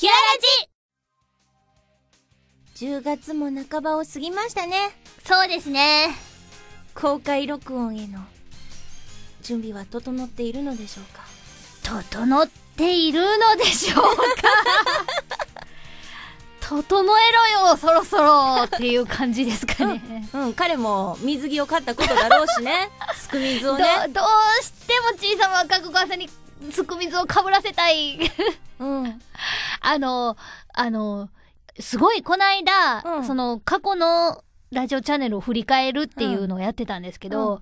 キュアラジ10月も半ばを過ぎましたね。そうですね。公開録音への準備は整っているのでしょうか整っているのでしょうか 整えろよそろそろっていう感じですかね、うん、うん、彼も水着を買ったことだろうしね すく水をねどうしても小さな赤子川さんにすく水をかぶらせたいうん。あの、あの、すごい、この間、うん、その、過去のラジオチャンネルを振り返るっていうのをやってたんですけど、うん、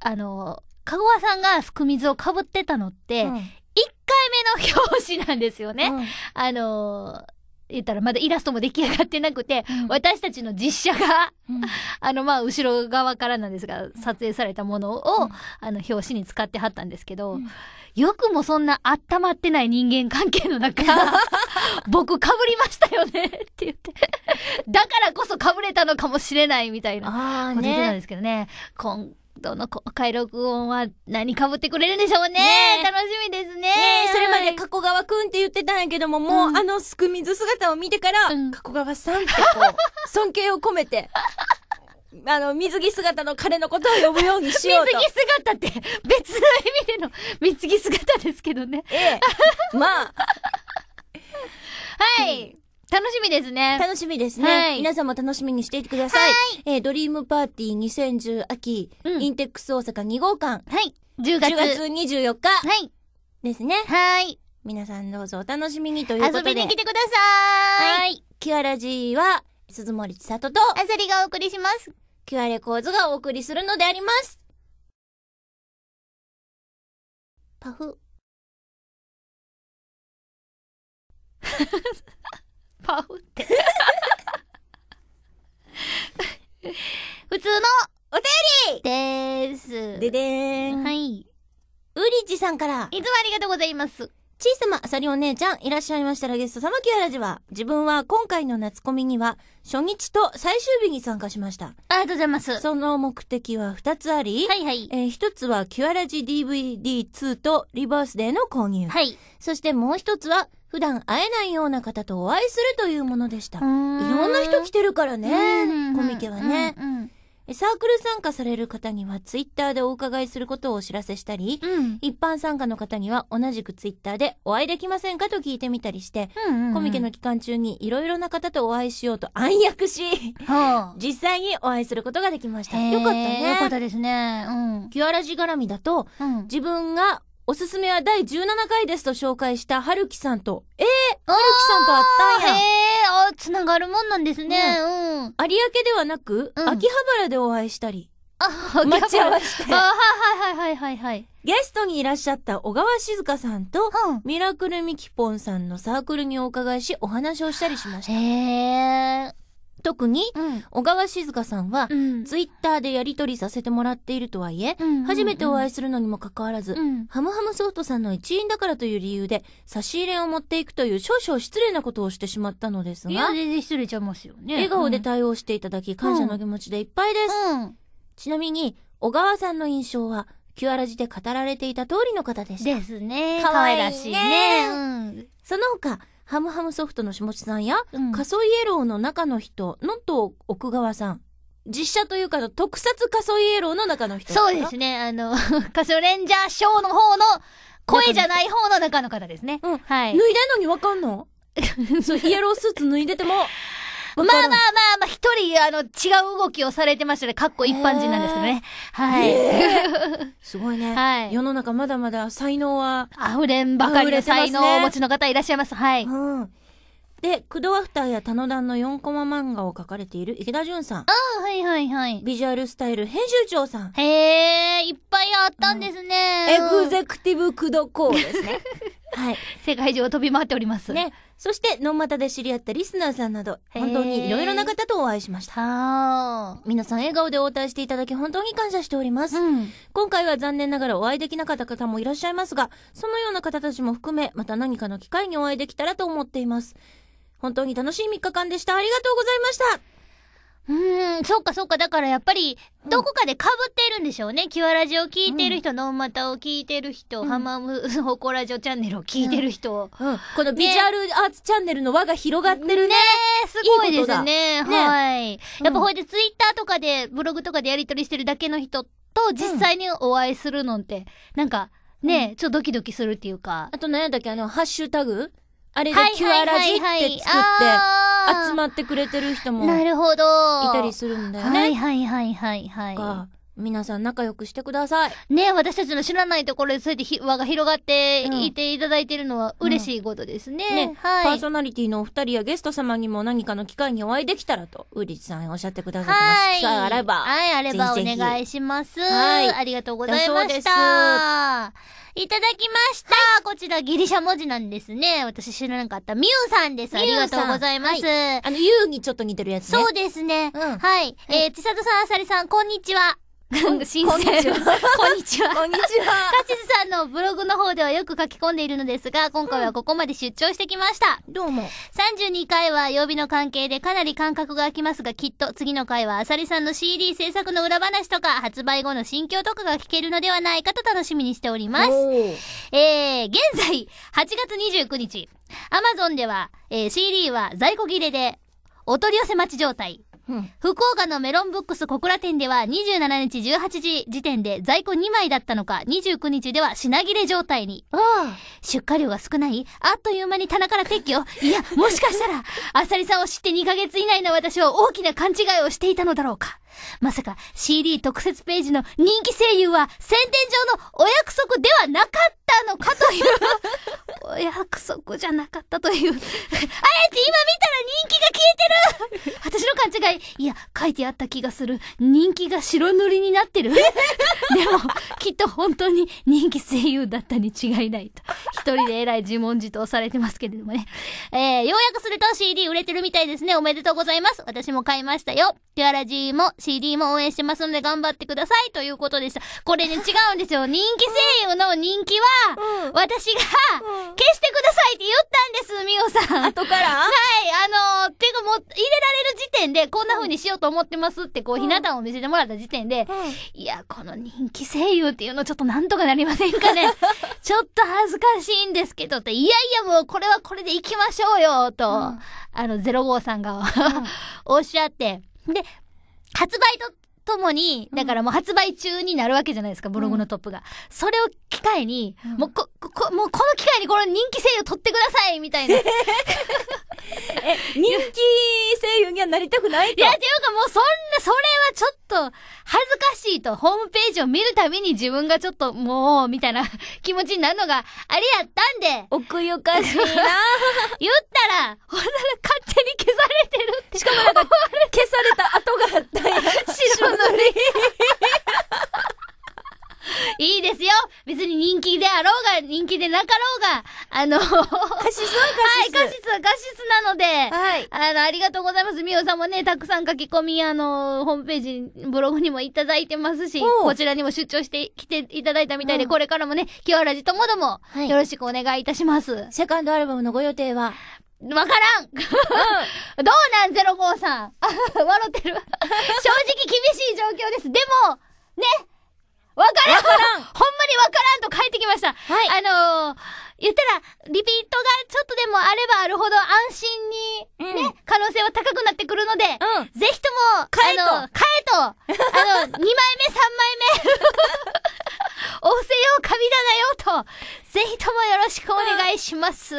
あの、かごわさんがすくみずをかぶってたのって、うん、1回目の表紙なんですよね。うん、あの言ったらまだイラストも出来上がってなくて、うん、私たちの実写が、うん、あのまあ後ろ側からなんですが撮影されたものを、うん、あの表紙に使ってはったんですけど、よくもそんなあったまってない人間関係の中 僕かぶりましたよねって言ってだからこそかぶれたのかもしれないみたいなこと言ってたんですけどね。ねどの細か録音は何かぶってくれるんでしょうね。ね楽しみですね。ねそれまで加古川くんって言ってたんやけども、もう、あのすくみず姿を見てから、うん、加古川さんってこう、尊敬を込めて。あの、水着姿の彼のことを呼ぶようにしようと。水着姿って別の意味での水着姿ですけどね。ええ。まあ。はい。うん楽しみですね。楽しみですね。はい皆さんも楽しみにしていてください。はい。えー、ドリームパーティー2010秋、うんインテックス大阪2号館、はい。10月。10月24日はい。ですね。はい。皆さんどうぞお楽しみにということ遊びに来てください。はい。キュアラジーは、鈴森千里と、あさりがお送りします。キュアレコーズがお送りするのであります。パフ。パフって 普通のお便りです。ででーん。はい。ウリッさんから。いつもありがとうございます。チさま、さりお姉ちゃん、いらっしゃいましたらゲスト様、キュアラジは、自分は今回の夏コミには、初日と最終日に参加しました。ありがとうございます。その目的は二つあり、はいはい。えー一つはキュアラジ DVD2 とリバースデーの購入。はい。そしてもう一つは、普段会えないような方とお会いするというものでした。いろんな人来てるからね、コミケはね。サークル参加される方にはツイッターでお伺いすることをお知らせしたり、うん、一般参加の方には同じくツイッターでお会いできませんかと聞いてみたりして、コミケの期間中にいろいろな方とお会いしようと暗躍し、実際にお会いすることができました。よかったね。よかったですね。うん、キュアラジ絡みだと、うん、自分がおすすめは第17回ですと紹介したはるきさんと、えー、はるきさんと会ったんや。へえー、あ、つながるもんなんですね。うん。うん、有明ではなく、うん、秋葉原でお会いしたり。あ、待ち合わせて。あ、はいはいはいはいはい。ゲストにいらっしゃった小川静香さんと、うん、ミラクルミキポンさんのサークルにお伺いし、お話をしたりしました。へえ。特に、小川静香さんは、ツイッターでやり取りさせてもらっているとはいえ、初めてお会いするのにもかかわらず、ハムハムソフトさんの一員だからという理由で、差し入れを持っていくという少々失礼なことをしてしまったのですが、全然失礼ちゃいますよね。笑顔で対応していただき、感謝の気持ちでいっぱいです。ちなみに、小川さんの印象は、キュアラジで語られていた通りの方でした。ですね。可愛らしいね。その他、ハムハムソフトの下地さんや、うん、イエローの中の人、のと奥川さん。実写というか、特撮仮想イエローの中の人。そうですね。あの、仮 想レンジャーショーの方の、声じゃない方の中の方ですね。うん。はい。脱いだのにわかんの そう、イエロースーツ脱いでても、まあまあまあまあ、一人、あの、違う動きをされてましたね。かっこ一般人なんですけどね。はい。すごいね。はい。世の中まだまだ才能は。溢れんばかりの才能をお持ちの方いらっしゃいます。はい。うん。で、クドアフターやタノダンの4コマ漫画を書かれている池田淳さん。ああ、はいはいはい。ビジュアルスタイル編集長さん。へえ、いっぱいあったんですね。エグゼクティブクドコーですね。はい。世界中を飛び回っております。ね。そして、ノンマタで知り合ったリスナーさんなど、本当にいろいろな方とお会いしました。皆さん笑顔で応対していただき本当に感謝しております、うん、今回は残念ながらお会いできなかった方もいらっしゃいますが、そのような方たちも含め、また何かの機会にお会いできたらと思っています。本当に楽しい3日間でした。ありがとうございました。うん、そっかそっか。だからやっぱり、どこかで被っているんでしょうね。キワラジを聞いてる人、ノーマタを聞いてる人、ハマムホコラジオチャンネルを聞いてる人。うんこのビジュアルアーツチャンネルの輪が広がってるね。ねえ、すごいですだね。ねはい。やっぱこうやってツイッターとかで、ブログとかでやり取りしてるだけの人と実際にお会いするのって、なんか、ねえ、ちょっとドキドキするっていうか。あと何やったっけあの、ハッシュタグあれでキュアラジって作って、集まってくれてる人もなるほどいたりするんだよね。はいはいはいはいはい。皆さん仲良くしてください。ね私たちの知らないところでそうやってひ輪が広がっていていただいてるのは嬉しいことですね。うんうん、ねはい。パーソナリティのお二人やゲスト様にも何かの機会にお会いできたらと、ウーリッチさんおっしゃってくださいます。機会あれば。はい、あればお願いします。はい。ありがとうございました。いただきました、はい、こちらギリシャ文字なんですね。私知らなかった。ミュウさんです。ありがとうございます。はい、あの、ユウにちょっと似てるやつね。そうですね。うん、はい。えー、ちさとさん、あさりさん、こんにちは。新生。こんにちは。こんにちは。こんにちは。カチスさんのブログの方ではよく書き込んでいるのですが、今回はここまで出張してきました。うん、どうも。32回は曜日の関係でかなり間隔が空きますが、きっと次の回はあさりさんの CD 制作の裏話とか、発売後の心境とかが聞けるのではないかと楽しみにしております。えー、現在、8月29日、アマゾンでは、えー、CD は在庫切れで、お取り寄せ待ち状態。福岡のメロンブックス小倉店では27日18時時点で在庫2枚だったのか、29日では品切れ状態に。出荷量が少ないあっという間に棚から撤去いや、もしかしたら、あさりさんを知って2ヶ月以内の私は大きな勘違いをしていたのだろうか。まさか CD 特設ページの人気声優は宣伝上のお約束ではなかったのかという お約束じゃなかったという あえて今見たら人気が消えてる私の勘違い。いや、書いてあった気がする。人気が白塗りになってる。でも、きっと本当に人気声優だったに違いないと。一人で偉い自問自答されてますけれどもね。えー、ようやくすると CD 売れてるみたいですね。おめでとうございます。私も買いましたよ。ピュアラジーも CD も応援してますので頑張ってくださいということでした。これね、違うんですよ。人気声優の人気は、私が、消してくださいって言ったんです、みおさん。後からはい、あのー、てかもう、入れられる時点で、こんな風にしようと思ってますって、こう、ひな壇を見せてもらった時点で、いや、この人気声優っていうのちょっとなんとかなりませんかね。ちょっと恥ずかしいんですけどって、いやいやもう、これはこれで行きましょうよ、と、あの、05さんが おっしゃって、で、発売と、ともに、だからもう発売中になるわけじゃないですか、ブログのトップが。それを機会に、もうこ、こ、もうこの機会にこの人気声優取ってくださいみたいな。え、人気声優にはなりたくないといや、ていうかもうそんな、それはちょっと、恥ずかしいと、ホームページを見るたびに自分がちょっと、もう、みたいな 気持ちになるのが、あれやったんで。奥ゆかしいな 言ったら、ほんなら勝手に消されてるって。しかもなんか、消された跡があったん白り。いいですよ別に人気であろうが、人気でなかろうが、あの、カシはカシはい、過失はカシなので、はい。あの、ありがとうございます。みおさんもね、たくさん書き込み、あの、ホームページ、ブログにもいただいてますし、こちらにも出張してきていただいたみたいで、うん、これからもね、清原寺ともども、よろしくお願いいたします、はい。セカンドアルバムのご予定はわからん、うん、どうなんゼローさん 笑ってる正直厳しい状況です。でも、ねわからんほんまにわからんと帰ってきました。はい。あのー、言ったら、リピートがちょっとでもあればあるほど安心に、ね、うん、可能性は高くなってくるので、うん、ぜひとも、買えと、あの、買えと、あの、2枚目、3枚目 おせよ、神棚よ、と、ぜひともよろしくお願いします。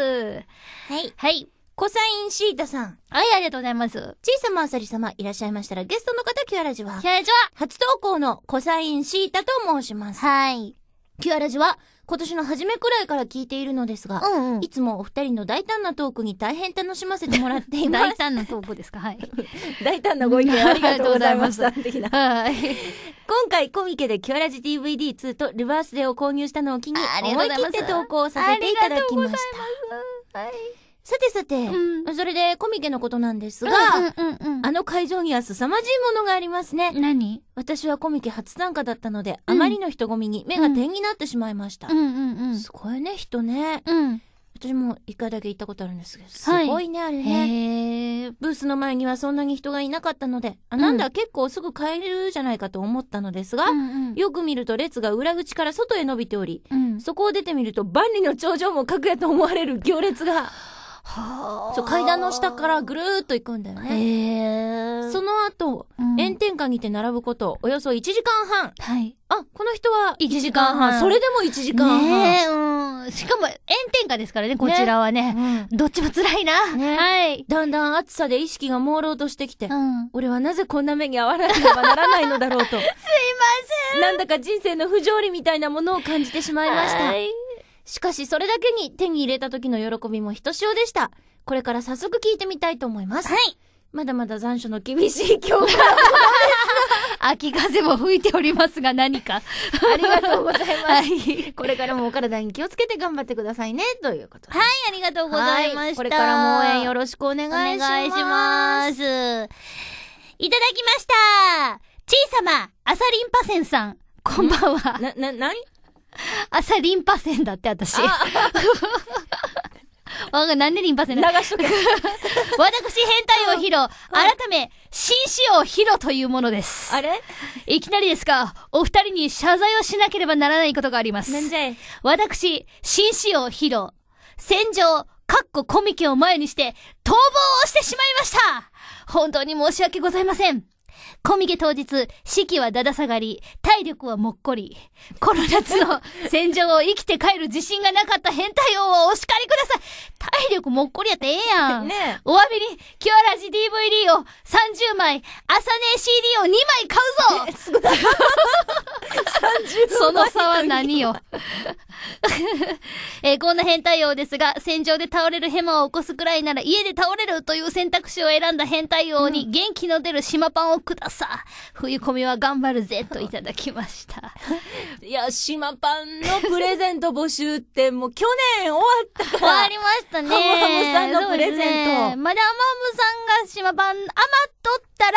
はい。はいコサインシータさん。はい、ありがとうございます。小さまあさり様いらっしゃいましたら、ゲストの方、キュアラジは。キュアラジは初投稿のコサインシータと申します。はい。キュアラジは、今年の初めくらいから聞いているのですが、うんうん、いつもお二人の大胆なトークに大変楽しませてもらっています。大胆なトークですかはい。大胆なご意見ありがとうございました。的 な。はい。今回コミケでキュアラジ DVD2 とルバースデーを購入したのを機に、思い切って投稿させていただきました。はい。さてさて、うん、それでコミケのことなんですが、うんうんうんうん、あの会場には凄まじいものがありますね。何私はコミケ初参加だったので、うん、あまりの人混みに目が点になってしまいました。うんうんうん、すごいね、人ね。うん私も一回だけ行ったことあるんですけど、すごいね、はい、あれね。ブースの前にはそんなに人がいなかったので、あ、なんだ、うん、結構すぐ帰れるじゃないかと思ったのですが、うんうん、よく見ると列が裏口から外へ伸びており、うん、そこを出てみると万里の頂上も格やと思われる行列が。はそう、階段の下からぐるーっと行くんだよね。へその後、うん、炎天下にて並ぶこと、およそ1時間半。はい。あ、この人は1時間半。それでも1時間半。ねうん。しかも、炎天下ですからね、こちらはね。ねうん、どっちも辛いな、ね。はい。だんだん暑さで意識が朦朧としてきて、うん、俺はなぜこんな目に遭わなければならないのだろうと。すいません。なんだか人生の不条理みたいなものを感じてしまいました。はいしかしそれだけに手に入れた時の喜びもひとしおでした。これから早速聞いてみたいと思います。はい。まだまだ残暑の厳しい今日秋風も吹いておりますが何か。ありがとうございます。はい、これからもお体に気をつけて頑張ってくださいね、ということはい、ありがとうございました。これからも応援よろしくお願いします。いますいただきました。ちいさま、あさりんぱせんさん。こんばんは。な、な、なに 朝リンパ腺だって私。わなんでリンパ腺流しとけ。私、変態を披露、改め、紳士を披露というものです。あれいきなりですが、お二人に謝罪をしなければならないことがあります。なんじゃい私、紳士を披露、戦場、かっココミケを前にして、逃亡をしてしまいました本当に申し訳ございません。コミケ当日、四季はだだ下がり、体力はもっこり。この夏の 戦場を生きて帰る自信がなかった変態王をお叱りください。体力もっこりやってええやん。ねお詫びに、キュアラジ DVD を30枚、朝寝 CD を2枚買うぞすごい。その差は何よ。えー、こんな変態王ですが、戦場で倒れるヘマを起こすくらいなら家で倒れるという選択肢を選んだ変態王に元気の出る島パンをくだらさ、冬コミは頑張るぜといただきました。いや、島パンのプレゼント募集ってもう去年終わったから。終わりましたね。ハムハムさんのプレゼント。ね、まだハムハムさんが島パン余っった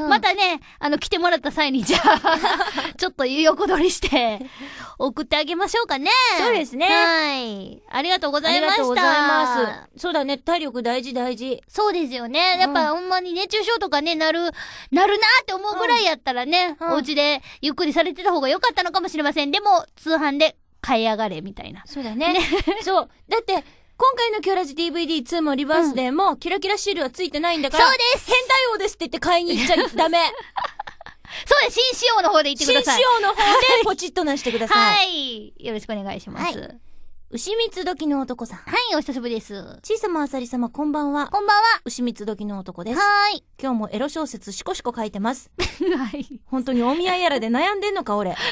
ら、うんまたね、あの、来てもらった際に、じゃあ、ちょっと横取りして、送ってあげましょうかね。そうですねはい。ありがとうございました。とうございます。そうだね、体力大事大事。そうですよね。やっぱ、ほんまに熱中症とかね、なる、なるなって思うぐらいやったらね、うんうんお家でゆっくりされてた方が良かったのかもしれません。でも、通販で買い上がれみたいな。そうだね。そう。だって、今回のキョラジ DVD2 もリバースデーも、キラキラシールはついてないんだから、そうです変態王ですって言って買いに行っちゃダメ。そうです新仕様の方で行ってください。新仕様の方でポチッとなしてください。はい。よろしくお願いします。はい、牛蜜時の男さん。はい、お久しぶりです。小さまあさり様、こんばんは。こんばんは。牛蜜時の男です。はい。今日もエロ小説しこしこ書いてます。は い。本当にお見合いやらで悩んでんのか、俺。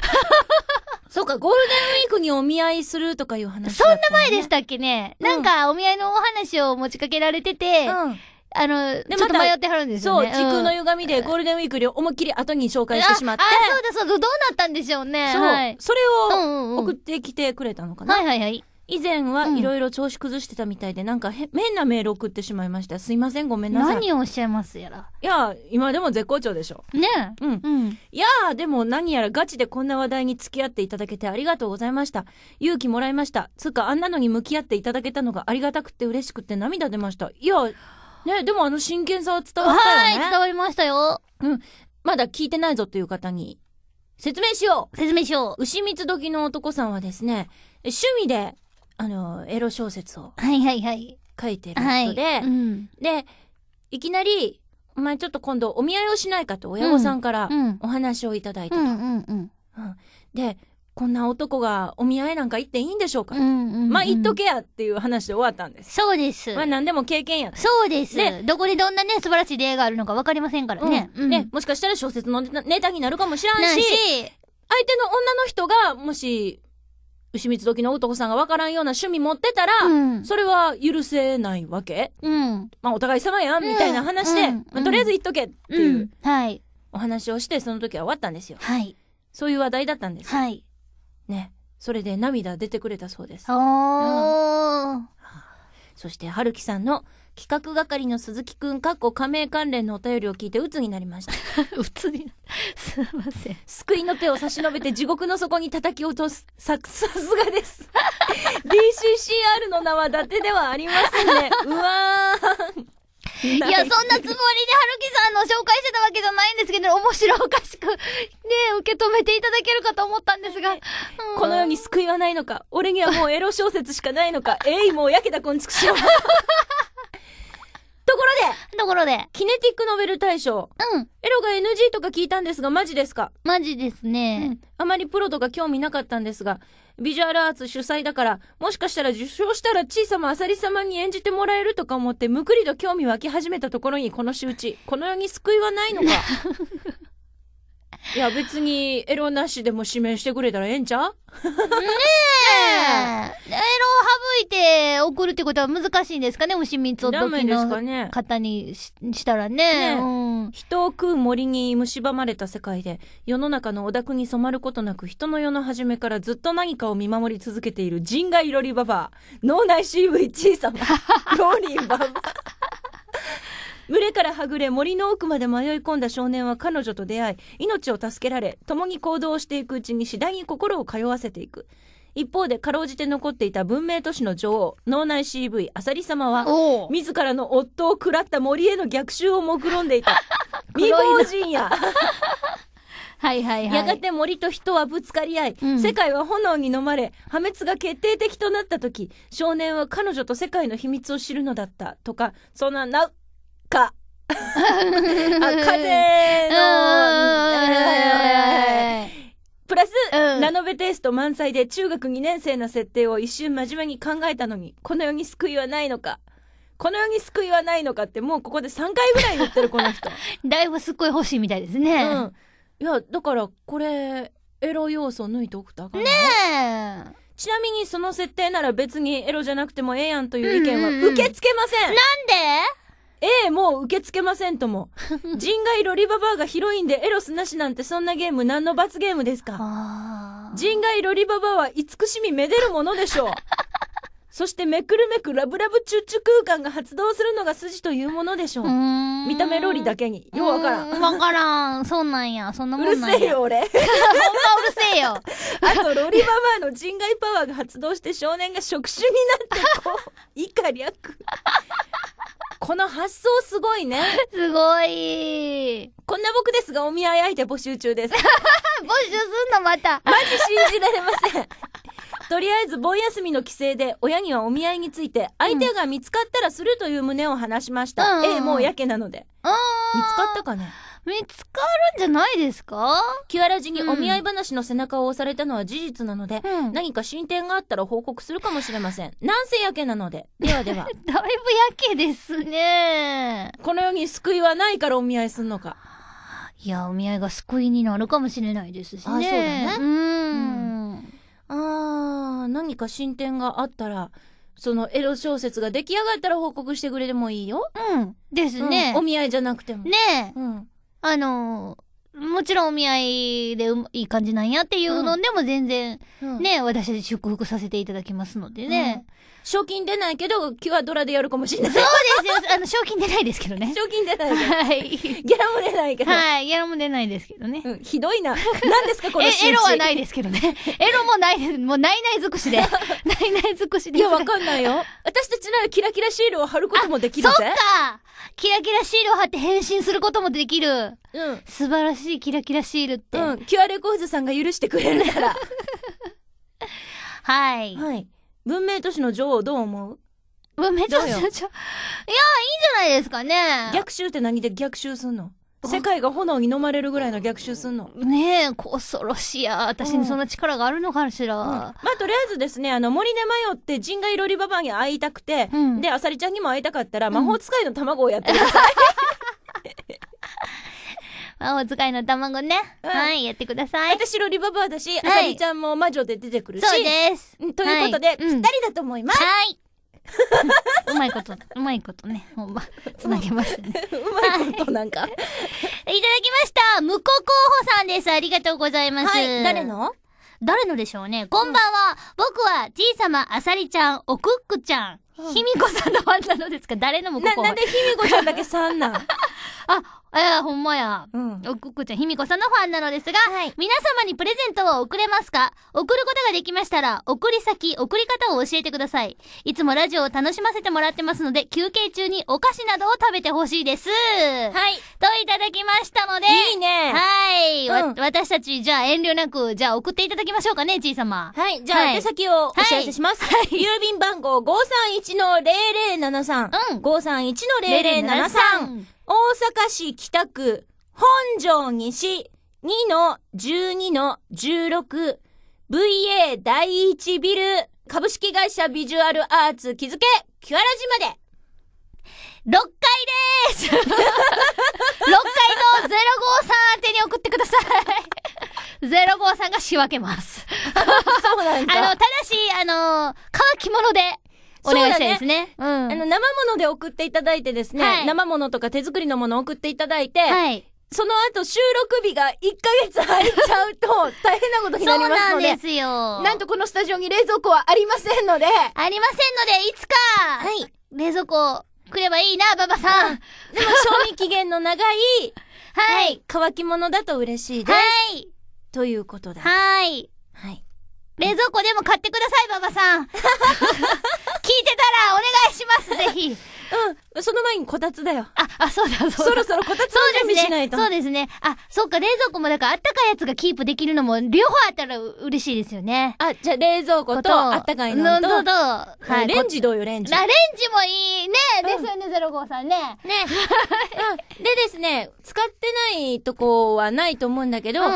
そうか、ゴールデンウィークにお見合いするとかいう話、ね、そんな前でしたっけね、うん、なんか、お見合いのお話を持ちかけられてて、うん、あの、ちょっと迷ってはるんですよね。そう、時空の歪みでゴールデンウィークで思いっきり後に紹介してしまって。あ、あそうだそうだ、どうなったんでしょうね。そう。はい、それを送ってきてくれたのかな。うんうんうん、はいはいはい。以前はいろいろ調子崩してたみたいで、なんか変なメール送ってしまいました。すいません、ごめんなさい。何をおっしゃいますやら。いや、今でも絶好調でしょ。ねえ。うん。うん、いやー、でも何やらガチでこんな話題に付き合っていただけてありがとうございました。勇気もらいました。つうか、あんなのに向き合っていただけたのがありがたくて嬉しくて涙出ました。いや、ね、でもあの真剣さは伝わったよね。はい、伝わりましたよ。うん。まだ聞いてないぞという方に、説明しよう説明しよう牛蜜時の男さんはですね、趣味であの、エロ小説をはいはいはい。書いてる人で、で、いきなり、お前ちょっと今度お見合いをしないかと親御さんからお話をいただいてた。と。で、こんな男がお見合いなんか行っていいんでしょうか、まあ行っと。けやっていう話で終わったんです。そうです。まあ何でも経験や。そうでねす。どこでどんなね、素晴らしい出会いがあるのか分かりませんからね。ね、もしかしたら小説のネタネタになるかもしらんし、相手の女の人が、もし、牛蜜時の男さんがわからんような趣味持ってたら、うんそれは許せないわけうん。まあ、お互い様やん、みたいな話で、うんまあとりあえず言っとけってういうん。はい。お話をして、その時は終わったんですよ。はい。そういう話題だったんです。はい。ね。それで涙出てくれたそうです。おー。そして、春樹さんの企画係の鈴木くん、かっこ加盟関連のお便りを聞いて鬱になりました。鬱にな、すいません。救いの手を差し伸べて地獄の底に叩き落とす。さ、さすがです。DCCR の名は伊達ではありませんね。うわー。いや、そんなつもりで、はるきさんの紹介してたわけじゃないんですけど、面白おかしく、ね、受け止めていただけるかと思ったんですが。うん、この世に救いはないのか、俺にはもうエロ小説しかないのか、えい、もう焼けたこんちくしよう。ところでところで、キネティックノベル大賞。うん。エロが NG とか聞いたんですが、マジですかマジですね。あまりプロとか興味なかったんですが、ビジュアルアーツ主催だから、もしかしたら受賞したら小さまあさり様に演じてもらえるとか思って、むくりと興味湧き始めたところにこの仕打ち。この世に救いはないのか。いや、別に、エロなしでも指名してくれたらええんちゃうねえ。エロを省いて送るってことは難しいんですかね、虫密を時の方にししたらね、ねうん、人を食う森に蝕まれた世界で、世の中のお宅に染まることなく、人の世の初めからずっと何かを見守り続けている人外ロリババア、脳内 CV 小さな、ローリババア。群れからはぐれ森の奥まで迷い込んだ少年は彼女と出会い、命を助けられ、共に行動していくうちに次第に心を通わせていく。一方で、かろうじて残っていた文明都市の女王、脳内 CV、あさり様は、自らの夫を喰らった森への逆襲を目論んでいた。未亡人や。はいはいはい。やがて森と人はぶつかり合い、うん、世界は炎に飲まれ、破滅が決定的となった時、少年は彼女と世界の秘密を知るのだった、とか、そんな、な、か。あ風の、プラス、うん、ラノベテイスト満載で中学2年生の設定を一瞬真面目に考えたのに、この世に救いはないのか。この世に救いはないのかってもうここで3回ぐらい言ってるこの人。だいぶすっごい欲しいみたいですね。うん。いや、だからこれ、エロ要素抜いておくとあかんねえ。ちなみにその設定なら別にエロじゃなくてもええやんという意見は受け付けません。うんうん、なんで A もう受け付けませんとも。人外ロリババアがヒロインでエロスなしなんてそんなゲーム何の罰ゲームですか人外ロリババアは慈しみめでるものでしょう。そしてめくるめくラブラブチュッチュ空間が発動するのが筋というものでしょう。う見た目ロリだけに。ようわからん。わからん。そうなんや。そんなもんうるせえよ、俺。ほんまうるせえよ。あと、ロリババアの人外パワーが発動して少年が触手になって、こう、以下略。この発想すごいね。すごい。こんな僕ですが、お見合い相手募集中です。募集すんの、また。マジ信じられません。とりあえず盆休みの帰省で親にはお見合いについて相手が見つかったらするという旨を話しました、うん、ええもうやけなので見つかったかね見つかるんじゃないですかキュアラジにお見合い話の背中を押されたのは事実なので、うん、何か進展があったら報告するかもしれません。なんせやけなので。で はでは。だいぶやけですね。この世に救いはないからお見合いすんのか。いや、お見合いが救いになるかもしれないですしね。あ、そうだね。うん。うんあー、何か進展があったら、そのエロ小説が出来上がったら報告してくれてもいいよ。うん。ですね。うん、お見合いじゃなくても。ねえ。うん。あのー、もちろんお見合いでいい感じなんやっていうのでも全然、ね、私で祝福させていただきますのでね。賞金出ないけど、キュアドラでやるかもしれない。そうですよ。あの、賞金出ないですけどね。賞金出ない。はい。ギャラも出ないけど。はい。ギャラも出ないですけどね。ひどいな。何ですか、これ。エロはないですけどね。エロもないです。もう、ないない尽くしで。ないない尽くしで。いや、わかんないよ。私たちならキラキラシールを貼ることもできるぜ。そっかキラキラシールを貼って変身することもできる。うん。素晴らしい。しいキラキラシールって。うん。キュアレコーズさんが許してくれるから。はい。はい。文明都市の女王どう思う文明都市の女王。いや、いいんじゃないですかね。逆襲って何で逆襲すんの世界が炎に飲まれるぐらいの逆襲すんのねえ、恐ろしいや。私にそんな力があるのかしら。うんうん、まあ、とりあえずですね、あの、森で迷って、陣外ロリババに会いたくて、うん、で、あさりちゃんにも会いたかったら、魔法使いの卵をやってください。魔法使いの卵ね、うん、はいやってください私ロリババアだし、あさりちゃんも魔女で出てくるしそうですということで、ぴったりだと思います、はい うまいこと、うまいことね、ほんま、つなげましたね。うまいことなんか、はい。いただきました。無個候補さんです。ありがとうございます。はい、誰の誰のでしょうね。こんばんは。うん、僕は、じいさま、あさりちゃん、おくっくちゃん、ひみこさんのファンなのですか誰の無個候補な、なんでひみこちゃんだけさんなんあ、えほんまや。うん。おくくちゃん、ひみこさんのファンなのですが、はい、皆様にプレゼントを送れますか送ることができましたら、送り先、送り方を教えてください。いつもラジオを楽しませてもらってますので、休憩中にお菓子などを食べてほしいです。はい。といただきましたので、いいね。はい、うん、私たち、じゃあ遠慮なく、じゃあ送っていただきましょうかね、じいさま。はい。じゃあ、はい、宛先をお知らせします。はい、郵便番号531-0073。うん。531-0073。大阪市北区本庄西2-12-16 VA 第一ビル株式会社ビジュアルアーツ気づけキュアラジまで6階でーす !6 階の053宛てに送ってください !053 が仕分けます そうなんだ。あの、ただし、あの乾き物でお願いしたいですね。うん。あの、生物で送っていただいてですね、はい、生物とか手作りのもの送っていただいて、はい。その後収録日が1ヶ月空いちゃうと 大変なことになりますので。そうなんですよ。なんとこのスタジオに冷蔵庫はありませんので。ありませんので、いつかはい。冷蔵庫来ればいいな、ばばさん。でも賞味期限の長い、はい、はい。乾き物だと嬉しいです。はい。ということで。はい。はい。冷蔵庫でも買ってください、馬場さん。聞いてたらお願いします、ぜひ。うん。その前にこたつだよ。あ、あ、そうだ、そうだ。そろそろこたつの準備しないと。そうですね。あ、そっか、冷蔵庫もだからあったかいやつがキープできるのも、両方あったら嬉しいですよね。あ、じゃあ冷蔵庫と、あったかいのと。のと、はい。レンジどうよ、レンジ。あ、レンジもいいね。ですよね、05さんね。ね。でですね、使ってないとこはないと思うんだけど、どっ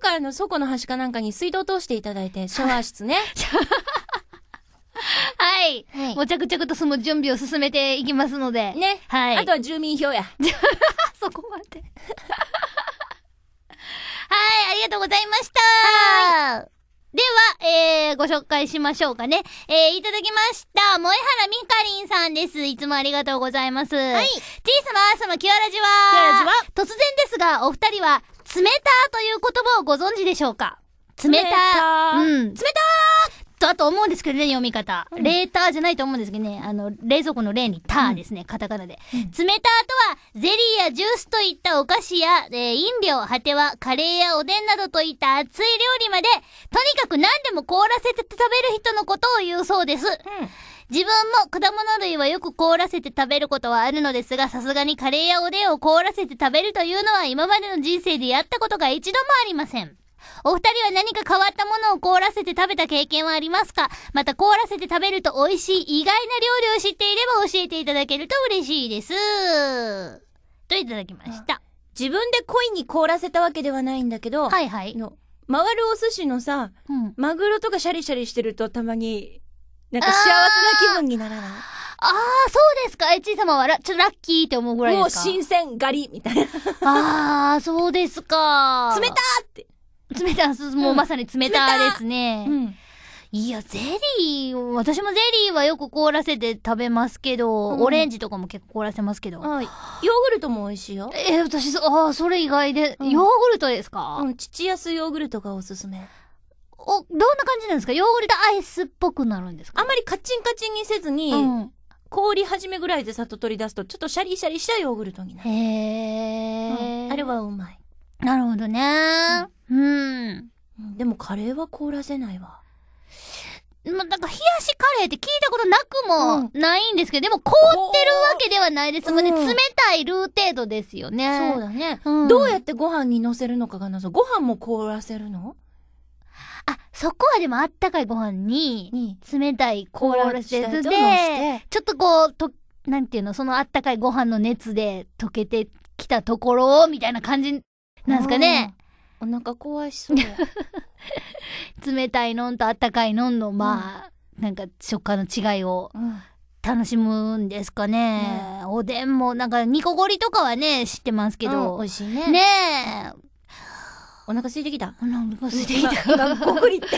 かあの、倉庫の端かなんかに水道通していただいて、シャワー室ね。はい。もう着々とその準備を進めていきますので。ね。はい。あとは住民票や。そこまで。はい、ありがとうございました。はいでは、えー、ご紹介しましょうかね。えー、いただきました。萌原みかりんさんです。いつもありがとうございます。はい。T 様、そのキュアラジは、キュアラジは突然ですが、お二人は、冷たという言葉をご存知でしょうか冷た。冷たうん。冷ただと思うんですけどね、読み方。うん、レーターじゃないと思うんですけどね、あの、冷蔵庫の例にターですね、うん、カタカナで。うん、冷たーとは、ゼリーやジュースといったお菓子や、えー、飲料、果てはカレーやおでんなどといった熱い料理まで、とにかく何でも凍らせて食べる人のことを言うそうです。自分も果物類はよく凍らせて食べることはあるのですが、さすがにカレーやおでんを凍らせて食べるというのは今までの人生でやったことが一度もありません。お二人は何か変わったものを凍らせて食べた経験はありますかまた凍らせて食べると美味しい意外な料理を知っていれば教えていただけると嬉しいです。といただきました。自分で恋に凍らせたわけではないんだけど、はいはい。の回るお寿司のさ、うん、マグロとかシャリシャリしてるとたまに、なんか幸せな気分にならないああ、そうですか。え、ちいさまはラ、ッキーって思うぐらいですかもう新鮮ガリ、みたいな。ああ、そうですか。冷たーって。冷た、もうまさに冷たですね。うん、いや、ゼリー、私もゼリーはよく凍らせて食べますけど、うん、オレンジとかも結構凍らせますけど。はい。ヨーグルトも美味しいよ。えー、私、ああ、それ意外で、うん、ヨーグルトですかうん、父安ヨーグルトがおすすめ。お、どんな感じなんですかヨーグルトアイスっぽくなるんですかあんまりカチンカチンにせずに、凍り始めぐらいでっと取り出すと、ちょっとシャリシャリしたヨーグルトになる。へえ、うん、あれはうまい。なるほどね。うん。でもカレーは凍らせないわ。ま、なんか冷やしカレーって聞いたことなくもないんですけど、うん、でも凍ってるわけではないですもんうん、冷たいルー程度ですよね。そうだね、うん、どうやってご飯に乗せるのかがなさ、ご飯も凍らせるのあ、そこはでもあったかいご飯に、冷たい凍らせるで、ちょっとこう、と、なんていうの、そのあったかいご飯の熱で溶けてきたところを、みたいな感じなんすかね。お腹壊しそう。冷たいのんとあったかいのんの、まあ、うん、なんか食感の違いを。楽しむんですかね、うん、おでんも、なんか、煮こごりとかはね、知ってますけど。うん、美味しいね。ねえ。お腹空いてきた。お腹空いてきた。ごりって。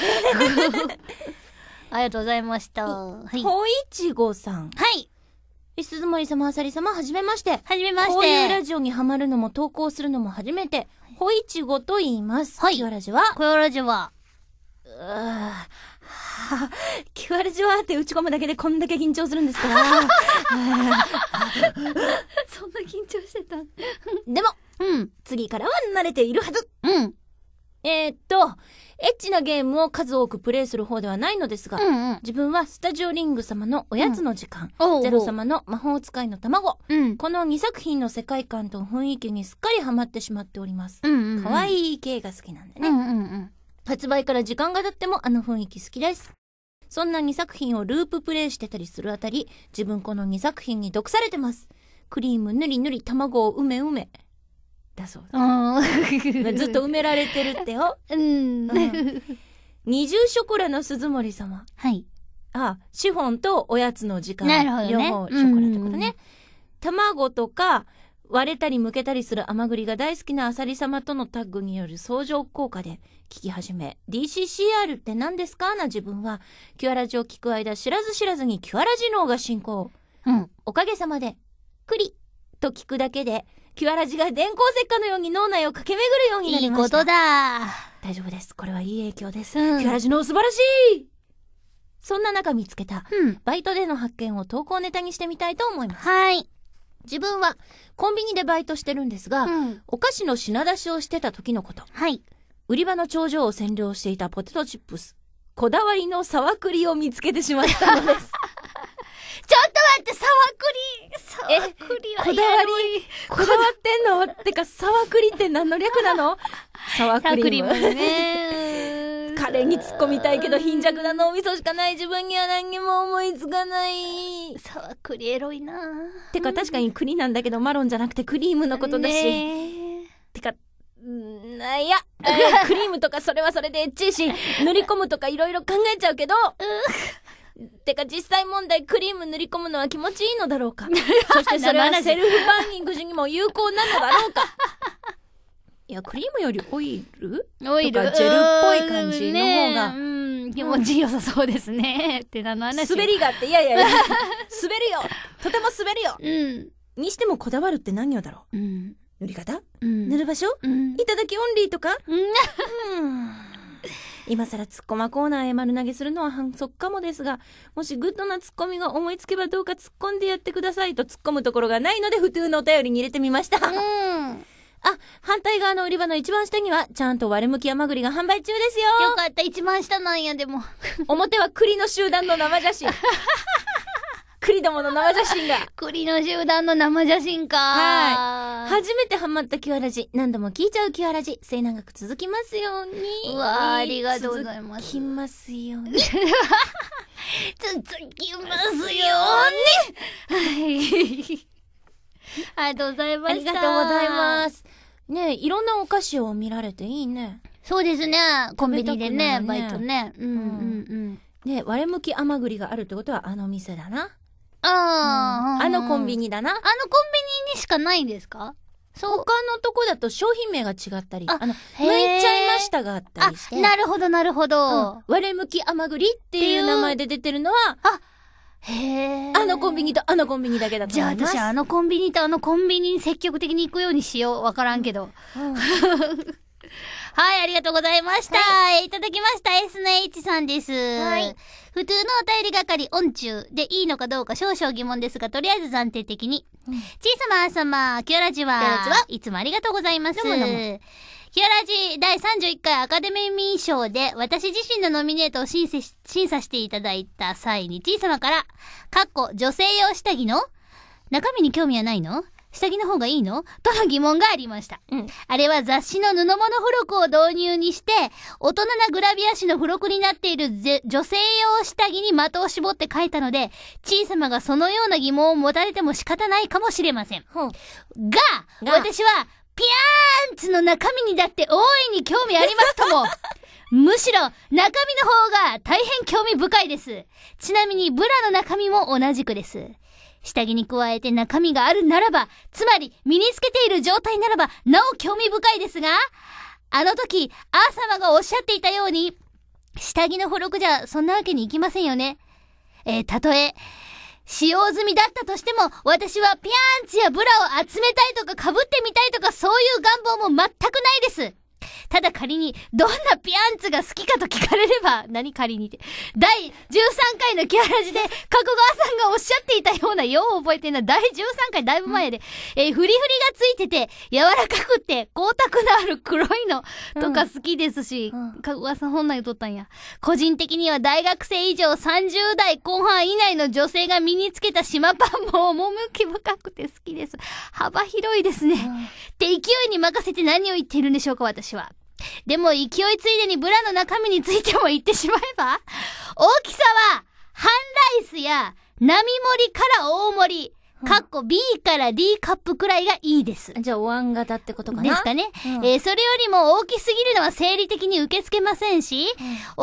ありがとうございました。はい。ほいちごさん。はい。すずもり様、あさり様、はじめまして。はじめまして。こういうラジオにハマるのも投稿するのも初めて。ほいちごと言います。はい。キワラジはキワラジは。うー。キワラジはって打ち込むだけでこんだけ緊張するんですから。そんな緊張してた。でも、うん。次からは慣れているはず。うん。えー、っと、エッチなゲームを数多くプレイする方ではないのですが、うんうん自分はスタジオリング様のおやつの時間、うゼロ様の魔法使いの卵、うん。この2作品の世界観と雰囲気にすっかりハマってしまっております。うわんうん。いい系が好きなんでね。うんうんうん。発売から時間が経ってもあの雰囲気好きです。そんな2作品をループプレイしてたりするあたり、自分この2作品に毒されてます。クリームぬりぬり卵をうめうめ。だそうです、あ、ずっと埋められてるってよ。うん。二重ショコラの鈴森様。はい。あ、シフォンとおやつの時間。なるほど、ね、両方ショコラってことね。卵とか、割れたり剥けたりする甘栗が大好きなアサリ様とのタッグによる相乗効果で聞き始め、DCCR って何ですかな自分は、キュアラジを聞く間知らず知らずにキュアラジ脳が進行。うん。おかげさまで、栗と聞くだけで、キュアラジが電光石火のように脳内を駆け巡るようになりました。いいことだ。大丈夫です。これはいい影響です。うん、キュアラジの素晴らしいそんな中見つけた、うん、バイトでの発見を投稿ネタにしてみたいと思います。はい。自分はコンビニでバイトしてるんですが、うん、お菓子の品出しをしてた時のこと。はい。売り場の頂上を占領していたポテトチップス。こだわりの沢栗を見つけてしまったのです。ちょっと待って、サワクリサワクリはこだわり、こだわってんのってか、サワクリって何の略なのサワクリーム。クリームね。カレーに突っ込みたいけど貧弱な脳みそしかない自分には何にも思いつかない。サワクリエロいなてか確かに栗なんだけどマロンじゃなくてクリームのことだし。ね、てか、んいや、クリームとかそれはそれでエッチいし、塗り込むとかいろいろ考えちゃうけど。てか実際問題クリーム塗り込むのは気持ちいいのだろうか そしてそれはセルフバーニング時にも有効なのだろうかいやクリームよりオイルオイルとかジェルっぽい感じの方が、ね気持ちよさそうですね。ってなの話。滑りがあって、いやいやいや、滑るよとても滑るよ、うん、にしてもこだわるって何よだろう、うん、塗り方、うん、塗る場所、いただきオンリーとか、うん今更ツッコマコーナーへ丸投げするのは反則かもですが、もしグッドなツッコミが思いつけばどうか突っ込んでやってくださいと突っ込むところがないので、普通のお便りに入れてみました。うん。あ、反対側の売り場の一番下には、ちゃんと割れ向き甘栗が販売中ですよ。よかった、一番下なんや、でも。表は栗の集団の生写真。栗どもの生写真が。栗 の集団の生写真か。はい。初めてハマったキュアラジ。何度も聞いちゃうキュアラジ。末永く続きますように。うわあ、ありがとうございます。続きますように。続きますように。はい。ありがとうございました。ありがとうございます。ねいろんなお菓子を見られていいね。そうですね。コンビニでね、ねバイトね。うんうんうん。ね割れ向き甘栗があるってことはあの店だな。ああ、あのコンビニだな。あのコンビニにしかないんですかそう。他のとこだと商品名が違ったり、あの、剥いちゃいましたがあったりして。なるほど、なるほど、割れ向き甘栗っていう名前で出てるのは、あ、へー。あのコンビニとあのコンビニだけだと思います。じゃあ私あのコンビニとあのコンビニに積極的に行くようにしよう。わからんけど。うん はい、ありがとうございました。はい、いただきました。S の H さんです。はい。普通のお便り係、音中でいいのかどうか少々疑問ですが、とりあえず暫定的に。ち、うん、さまあさま、キョラジはいつもありがとうございます。どうもキョラジ第31回アカデミー賞で私自身のノミネートを審査していただいた際に、ちいさまから、かっこ女性用下着の中身に興味はないの下着の方がいいのとの疑問がありました。うん、あれは雑誌の布物付録を導入にして、大人なグラビア誌の付録になっている女性用下着に的を絞って書いたので、小さまがそのような疑問を持たれても仕方ないかもしれません。が、が私は、ピアーンツの中身にだって大いに興味ありますとも。むしろ、中身の方が大変興味深いです。ちなみに、ブラの中身も同じくです。下着に加えて中身があるならば、つまり身につけている状態ならば、なお興味深いですが、あの時、アー様がおっしゃっていたように、下着の付録じゃそんなわけにいきませんよね。えー、たとえ、使用済みだったとしても、私はピアンツやブラを集めたいとか被ってみたいとかそういう願望も全くないです。ただ仮に、どんなピアンツが好きかと聞かれれば、何仮にて。第13回のキャラジで、加古川さんがおっしゃっていたような、よう覚えてるの第13回だいぶ前で、うん、えー、フリフリがついてて、柔らかくて、光沢のある黒いの、とか好きですし、加古川さん本来撮ったんや。個人的には大学生以上30代後半以内の女性が身につけた島パンも趣深くて好きです。幅広いですね。って勢いに任せて何を言ってるんでしょうか、私。は。でも勢いついでにブラの中身についても言ってしまえば大きさは、ハンライスや、並盛りから大盛り、かっこ B から D カップくらいがいいです。じゃあ、お椀型ってことかなですかね、うん、えー、それよりも大きすぎるのは生理的に受け付けませんし、うん、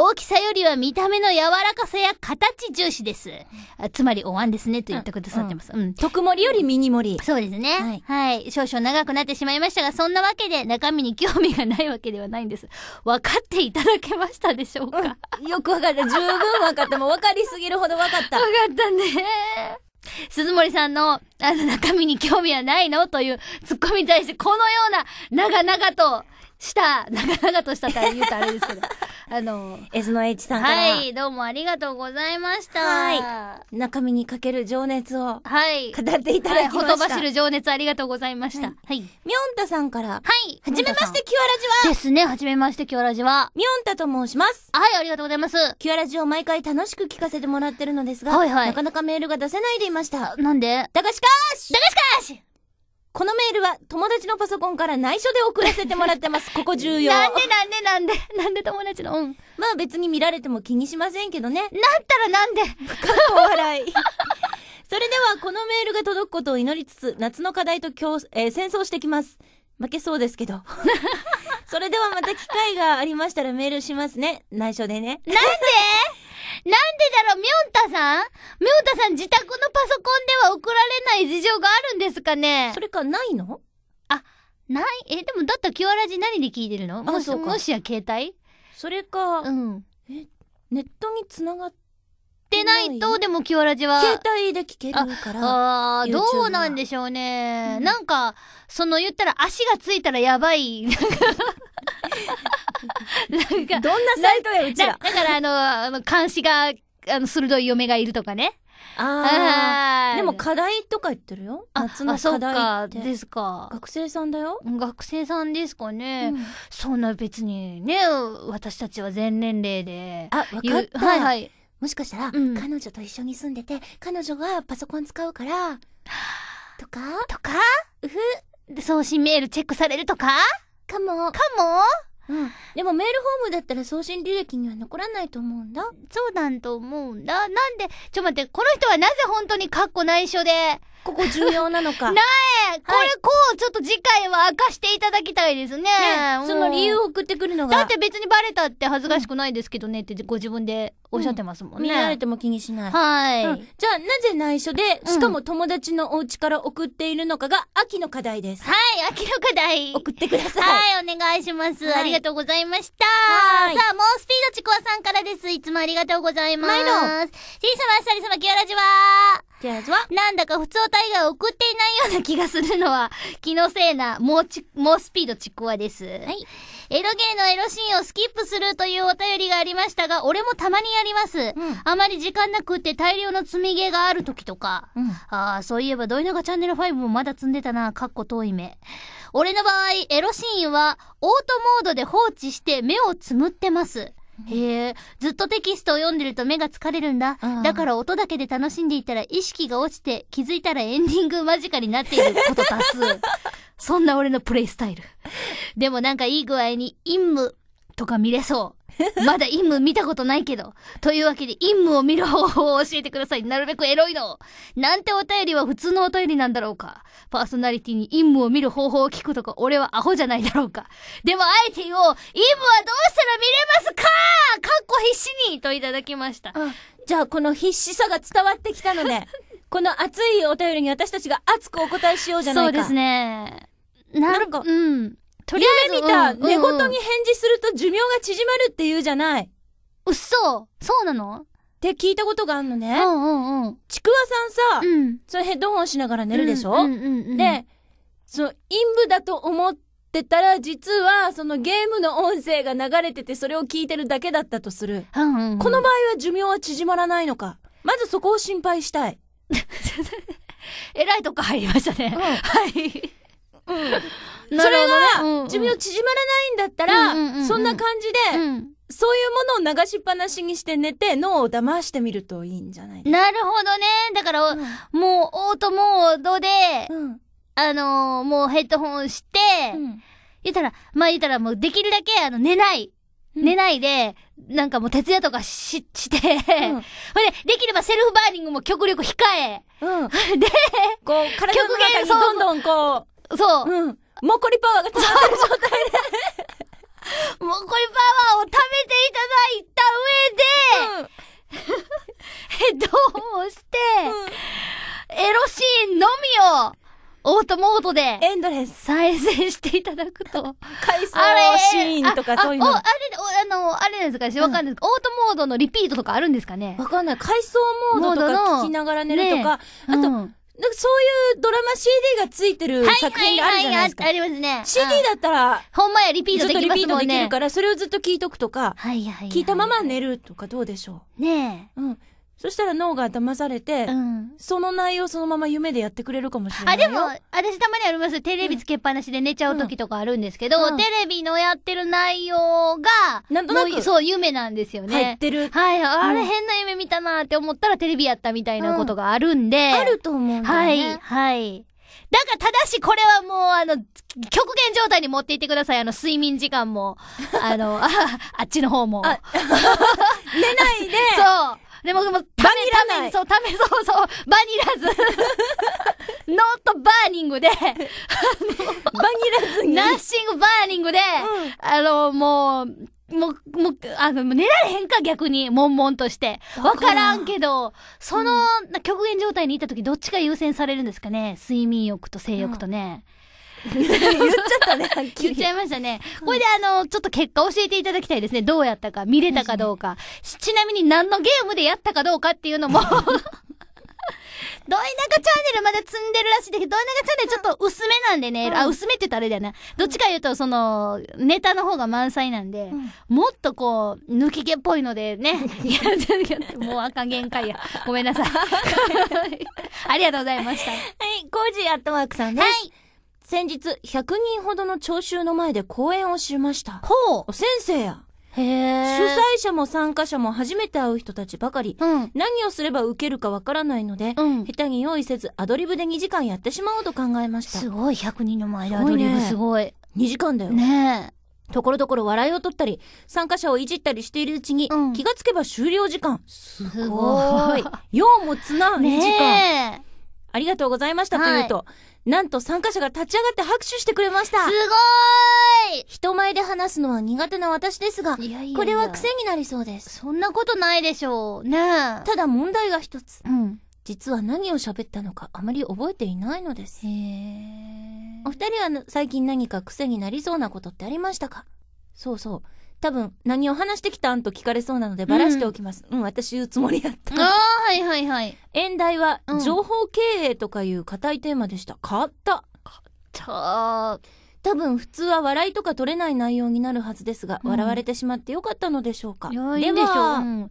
大きさよりは見た目の柔らかさや形重視です。あつまり、お椀ですね、と言ってくださってます。うん。特、うん、盛りよりミニ盛り。そうですね、はい。はい。少々長くなってしまいましたが、そんなわけで中身に興味がないわけではないんです。分かっていただけましたでしょうか、よく分かった。十分分かった。もう分かりすぎるほど分かった。分 かったね。鈴森さんの、あの、中身に興味はないのというツッコミに対して、このような、長々と、した長々としたって言うとあれですけど あのエのチさんからはいどうもありがとうございましたはい中身にかける情熱をはい語っていただきました、はい、ほとばしる情熱ありがとうございました、はい、みょんたさんからはいはじめましてキュアラジはですねはじめましてキュアラジはみょんたと申しますはいありがとうございますキュアラジを毎回楽しく聞かせてもらってるのですがはいはいなかなかメールが出せないでいましたなんでだがしかしだがしかしこのメールは友達のパソコンから内緒で送らせてもらってます。ここ重要。なんでなんでなんで、なんで友達の、うん。まあ別に見られても気にしませんけどね。なったらなんでかっ笑い。それではこのメールが届くことを祈りつつ、夏の課題と競、えー、戦争してきます。負けそうですけど。それではまた機会がありましたらメールしますね。内緒でね。なんでなんでだろう、みょんたさんみょんたさん自宅のパソコンでは送られない事情があるんですかねそれか、ないのあ、ない、え、でもだったらキュアラジ何で聞いてるのもし、もしや携帯それか、うん。え、ネットに繋がってってないと、でも、キワラジは。携帯で聞けるから。ああ、どうなんでしょうね。うん、なんか、その言ったら足がついたらやばい。なんか、どんなサイトやうちら。だからあの、あの監視が、あの、鋭い嫁がいるとかね。ああ。でも課題とか言ってるよ。夏の課題って。ですか。学生さんだよ。学生さんですかね。うん、そんな別にね、私たちは全年齢で。あ、分かった。はいはい。もしかしたら、うん、彼女と一緒に住んでて、彼女がパソコン使うから、とかとかうふ。送信メールチェックされるとかかも。かもうん。でもメールホームだったら送信履歴には残らないと思うんだ。そうなんと思うんだ。なんで、ちょ待って、この人はなぜ本当にカッコ内緒で、ここ重要なのか。なえ、これこう、ちょっと次回は明かしていただきたいですね。ねその理由を送ってくるのが。だって別にバレたって恥ずかしくないですけどねってご自分でおっしゃってますもんね。うん、見られても気にしない。はい、うん、じゃあ、なぜ内緒で、しかも友達のお家から送っているのかが、秋の課題です。はい、秋の課題。送ってください。はい、お願いします。はい、ありがとうございました。さあ、もうスピードちくわさんからです。いつもありがとうございます。毎度。シーサマッサリ様、キアラジははなんだか普通お体が送っていないような気がするのは、気のせいな、もうち、もうスピードちっこわです。はい。エロゲーのエロシーンをスキップするというお便りがありましたが、俺もたまにやります。うん、あまり時間なくって大量の積み毛がある時とか。うん、ああ、そういえば、ドイナガチャンネル5もまだ積んでたな、かっこ遠い目。俺の場合、エロシーンは、オートモードで放置して目をつむってます。へえ、ずっとテキストを読んでると目が疲れるんだ。だから音だけで楽しんでいたら意識が落ちて気づいたらエンディング間近になっていること多数。そんな俺のプレイスタイル。でもなんかいい具合に陰夢とか見れそう。まだ陰夢見たことないけど。というわけで陰夢を見る方法を教えてください。なるべくエロいの。なんてお便りは普通のお便りなんだろうか。パーソナリティに陰夢を見る方法を聞くとか、俺はアホじゃないだろうか。でもあえて言おう。陰夢はどうしたら見れますかかっこ必死にといただきました。じゃあこの必死さが伝わってきたので、この熱いお便りに私たちが熱くお答えしようじゃないか。そうですね。なんか、うん。とりあえず。夢見た、うん、寝言に返事すると寿命が縮まるって言うじゃない。うっそそうなのって聞いたことがあんのね。うんうんうん。ちくわさんさ、うん、そのヘッドホンしながら寝るでしょ、うんうんうんうん、で、その陰部だと思ってたら、実はそのゲームの音声が流れててそれを聞いてるだけだったとする。うんうんうん、この場合は寿命は縮まらないのか。まずそこを心配したい。えらいとこ入りましたね。うん、はい。それが、自分を縮まらないんだったら、そんな感じで、そういうものを流しっぱなしにして寝て、脳を騙してみるといいんじゃないなるほどね。だから、うん、もう、オートモードで、うん、あのー、もうヘッドホンして、うん、言ったら、まあ言ったらもうできるだけ、あの、寝ない。寝ないで、なんかもう徹夜とかし、して、うん、で、できればセルフバーニングも極力控え。うん。で、こう、体の中にどんどんこう、そう。うん。もこりパワーが詰まってる状態でもこりパワーを食べていただいた上で、ヘッドホンをして、エロシーンのみを、オートモードで、エンドレス再生していただくと。回想シーンとかそういうの。ああれ、あの、あれですかわかんないです、うん、オートモードのリピートとかあるんですかねわかんない。回想モードとか聞きながら寝るとか、ね、あと、うんなんかそういうドラマ CD がついてる作品があるじゃないですか。はいはいはい、ありますね。CD だったら、ほんまやリピートできるから。ずっとリピートできるから、それをずっと聞いとくとか、はいはい、はい、聞いたまま寝るとかどうでしょう。ねえ。うん。そしたら脳が騙されて、うん、その内容そのまま夢でやってくれるかもしれないあ、でも、私たまにあります。テレビつけっぱなしで寝ちゃう時とかあるんですけど、うんうん、テレビのやってる内容が、なんとなく、そう、夢なんですよね。入ってる。はい、あれ変な夢見たなって思ったらテレビやったみたいなことがあるんで。あると思うんだよね。はい、はい。だから、ただし、これはもう、あの、極限状態に持っていってください。あの、睡眠時間も、あの、ああっちの方も。寝ないで。そう。でも、でも、ため、ため、そう、ため、そうそう、バニラズ。ノートバーニングで、バニラズに。ナッシングバーニングで、うん、あの、もう、もう、もう、あの、寝られへんか逆に、悶々として。わからんけど、その、うん、極限状態にいた時どっちが優先されるんですかね睡眠欲と性欲とね。うん言っちゃったね、言っちゃいましたね。これであの、ちょっと結果教えていただきたいですね。どうやったか、見れたかどうか。ちなみに何のゲームでやったかどうかっていうのもどいなかチャンネルまだ積んでるらしいんだけど、ドいなかチャンネルちょっと薄めなんでね、うん、あ、薄めって言ったらあれだよね。どっちか言うと、その、ネタの方が満載なんで、うん、もっとこう、抜き毛っぽいのでね、やもうあかん限界や。ごめんなさい。ありがとうございました。はい、コージーアットワークさんです。はい。先日、100人ほどの聴衆の前で講演をしました。ほう先生やへ主催者も参加者も初めて会う人たちばかり、うん、何をすれば受けるかわからないので、うん、下手に用意せずアドリブで2時間やってしまおうと考えました。すごい、100人の前でアドリブすごい。ね、2時間だよ。ねえ。ところどころ笑いを取ったり、参加者をいじったりしているうちに、うん、気がつけば終了時間。すごい。用もつな、2時間。ありがとうございましたというと、なんと参加者が立ち上がって拍手してくれました。すごーい人前で話すのは苦手な私ですが、いやいやこれは癖になりそうです。そんなことないでしょう。ねえ。ただ問題が一つ。うん。実は何を喋ったのかあまり覚えていないのです。へお二人は最近何か癖になりそうなことってありましたかそうそう。多分、何を話してきたんと聞かれそうなので、ばらしておきます。うん、うん、私言うつもりやった。ああ、はいはいはい。演題は、情報経営とかいう硬いテーマでした。変わった。変わった。多分普通は笑いとか取れない内容になるはずですが、笑われてしまってよかったのでしょうか。では、いいでしょう。硬、うん、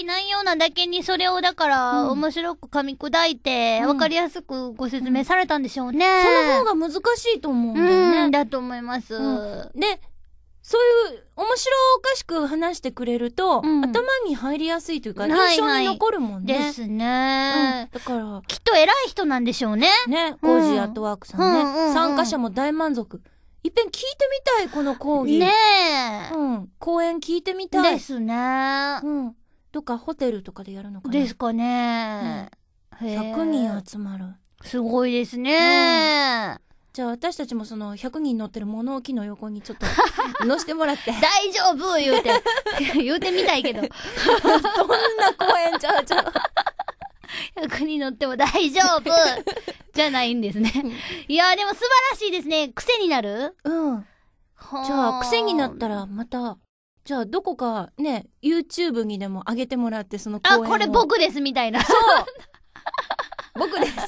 い内容なだけにそれをだから、うん、面白く噛み砕いて、わ、かりやすくご説明されたんでしょうね。その方が難しいと思うんだよね。だと思います。で、そういう面白おかしく話してくれると、うん、頭に入りやすいというか、印象に残るもんね。はいはい、ですね、うん、だから。きっと偉い人なんでしょうね。ね、コージーアットワークさんね、うんうんうんうん。参加者も大満足。いっぺん聞いてみたい、この講義。ねえ。うん。講演聞いてみたい。ですね。うん。とか、ホテルとかでやるのかな。ですかね。うん、100人集まる。すごいですね。じゃあ私たちもその100人乗ってる物置の横にちょっと 乗してもらって。大丈夫言うて。言うてみたいけど。どんな公園ちゃうちゃう。100人乗っても大丈夫じゃないんですね。いやでも素晴らしいですね。癖になるうん。じゃあ癖になったらまたじゃあどこかね YouTube にでも上げてもらってその公演をあこれ僕ですみたいなそう僕です。こっ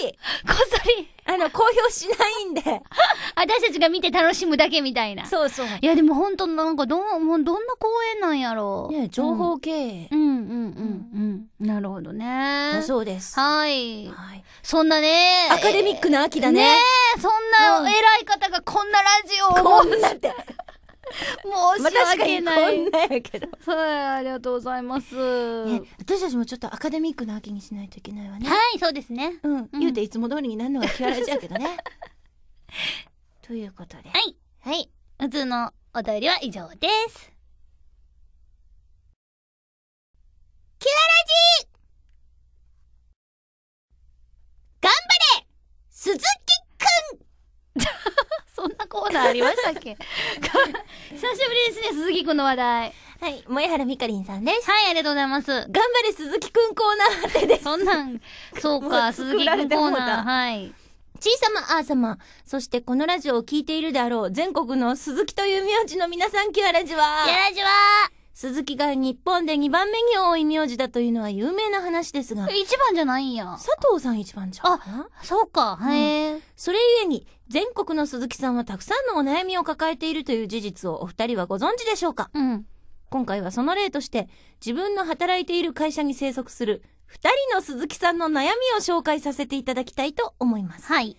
そり。こっそり。あの、公表しないんで。私たちが見て楽しむだけみたいな。そうそう。いや、でも本当なんか、どん、もうどんな公演なんやろう。ね情報系。営、うん。うんうんうんうん。なるほどね。そうです。はい。はい。そんなね。アカデミックな秋だね。ねそんな偉い方がこんなラジオを。こんなって。申し訳ない。んなやけど。はい、ありがとうございます、私たちもちょっとアカデミックな秋にしないといけないわね。はい、そうですね。うん。うん、言うていつも通りになるのが嫌われちゃうけどね。ということで。はい。はい。普通のお便りは以上です。キュアラジーコーナーありましたっけ 久しぶりですね、鈴木くんの話題。はい、萌原みかりんさんです。はい、ありがとうございます。頑張れ、鈴木くんコーナーってです。そんなん、そうか、鈴木くんコーナー、はい。小さま、あーさま、そしてこのラジオを聴いているであろう、全国の鈴木という名字の皆さん、キュアラジワー。キュアラジワー。鈴木が日本で2番目に多い名字だというのは有名な話ですが。1番じゃないんや。佐藤さん1番じゃん。あ、そうか、へえ、うん、それゆえに、全国の鈴木さんはたくさんのお悩みを抱えているという事実をお二人はご存知でしょうか、うん、今回はその例として、自分の働いている会社に生息する二人の鈴木さんの悩みを紹介させていただきたいと思います。はい。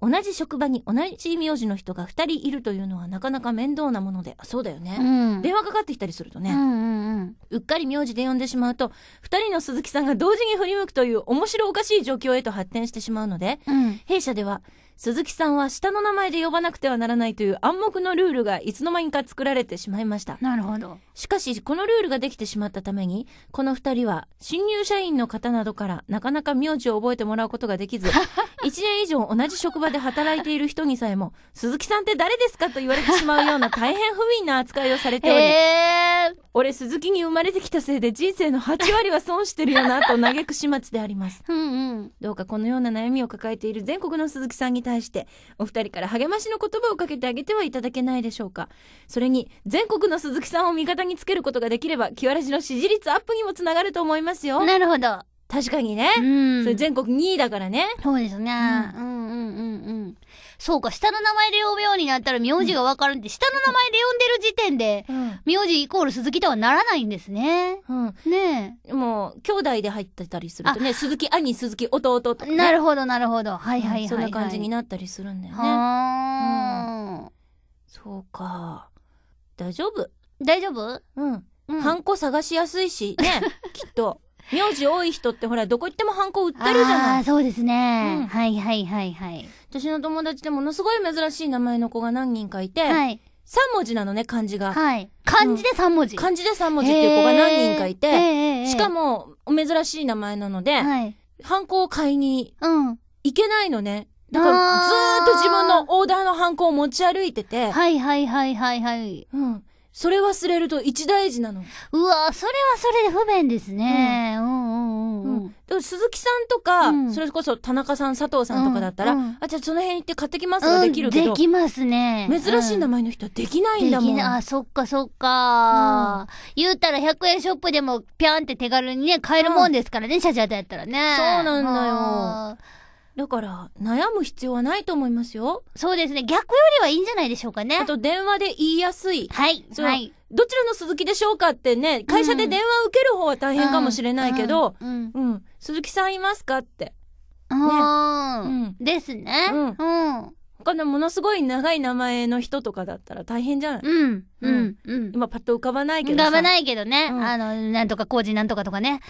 同じ職場に同じ名字の人が二人いるというのはなかなか面倒なものでそうだよね、うん、電話かかってきたりするとね、うんうんうん、うっかり名字で呼んでしまうと二人の鈴木さんが同時に振り向くという面白おかしい状況へと発展してしまうので、うん、弊社では鈴木さんは下の名前で呼ばなくてはならないという暗黙のルールがいつの間にか作られてしまいましたなるほどしかしこのルールができてしまったためにこの2人は新入社員の方などからなかなか名字を覚えてもらうことができず1 年以上同じ職場で働いている人にさえも「鈴木さんって誰ですか?」と言われてしまうような大変不憫な扱いをされており俺鈴木に生まれてきたせいで人生の8割は損してるよなと嘆く始末でありますうん、うん、どうかこのような悩みを抱えている全国の鈴木さんに対して、お二人から励ましの言葉をかけてあげてはいただけないでしょうか。それに、全国の鈴木さんを味方につけることができれば、キワラジの支持率アップにもつながると思いますよ。なるほど。確かにね。うん。それ全国2位だからね。そうですね。うん、うん、うんうんうん。そうか、下の名前で呼ぶようになったら名字がわかるんで、下の名前で呼んでる時点で、名字イコール鈴木とはならないんですね。うん。ねもう、兄弟で入ってたりするとね、鈴木兄、鈴木弟とか、ね、なるほど、なるほど。はいはいはい、はいうん、そんな感じになったりするんだよね。うん。そうか。大丈夫。大丈夫うん。うん、ハンコ探しやすいし、ね、きっと。名字多い人ってほら、どこ行ってもハンコ売ってるじゃない。ああ、そうですね、うん、はいはいはいはい。私の友達でものすごい珍しい名前の子が何人かいて、はい3文字なのね、漢字が。はい。漢字で3文字。漢字で3文字っていう子が何人かいて、しかも、珍しい名前なので、はい、ハンコを買いに、行けないのね。だから、ずーっと自分のオーダーのハンコを持ち歩いてて。はいはいはいはいはい。うん。それ忘れると一大事なの。うわそれはそれで不便ですね。うん、うん、うん、うん。でも鈴木さんとか、うん、それこそ田中さん、佐藤さんとかだったら、うん、あ、じゃあその辺行って買ってきますができるけど、できますね。珍しい名前の人はできないんだもん。あ、そっかそっか、言うたら100円ショップでもぴゃんって手軽にね、買えるもんですからね、シャシャだったらね。そうなんだよ。だから、悩む必要はないと思いますよ。そうですね。逆よりはいいんじゃないでしょうかね。あと、電話で言いやすい。はい。そはい、どちらの鈴木でしょうかってね、会社で電話受ける方は大変かもしれないけど、うん。うん。うん、鈴木さんいますかって。ね、うん。ですね。うん。うん他のものすごい長い名前の人とかだったら大変じゃないうん、うん、うん。今パッと浮かばないけど浮かばないけどね。うん、あの、なんとか工事なんとかとかね。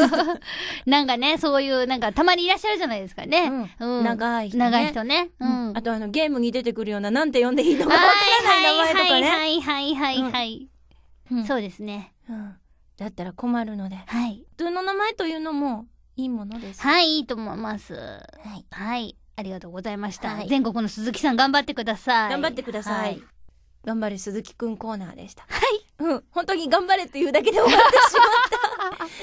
なんかね、そういう、なんかたまにいらっしゃるじゃないですかね。うん。うん、長い人、ね。長い人ね。うん。あとあの、ゲームに出てくるような、なんて呼んでいいのかわからない名前とかね。はいはいはいはいはい。そうですね。うん。だったら困るので。はい。普通の名前というのもいいものです。はい、いいと思います。はい。はいありがとうございました、はい、全国の鈴木さん頑張ってください頑張ってください、はい、頑張れ鈴木くんコーナーでしたはいうん、本当に頑張れっていうだけで終わってしまった 続くん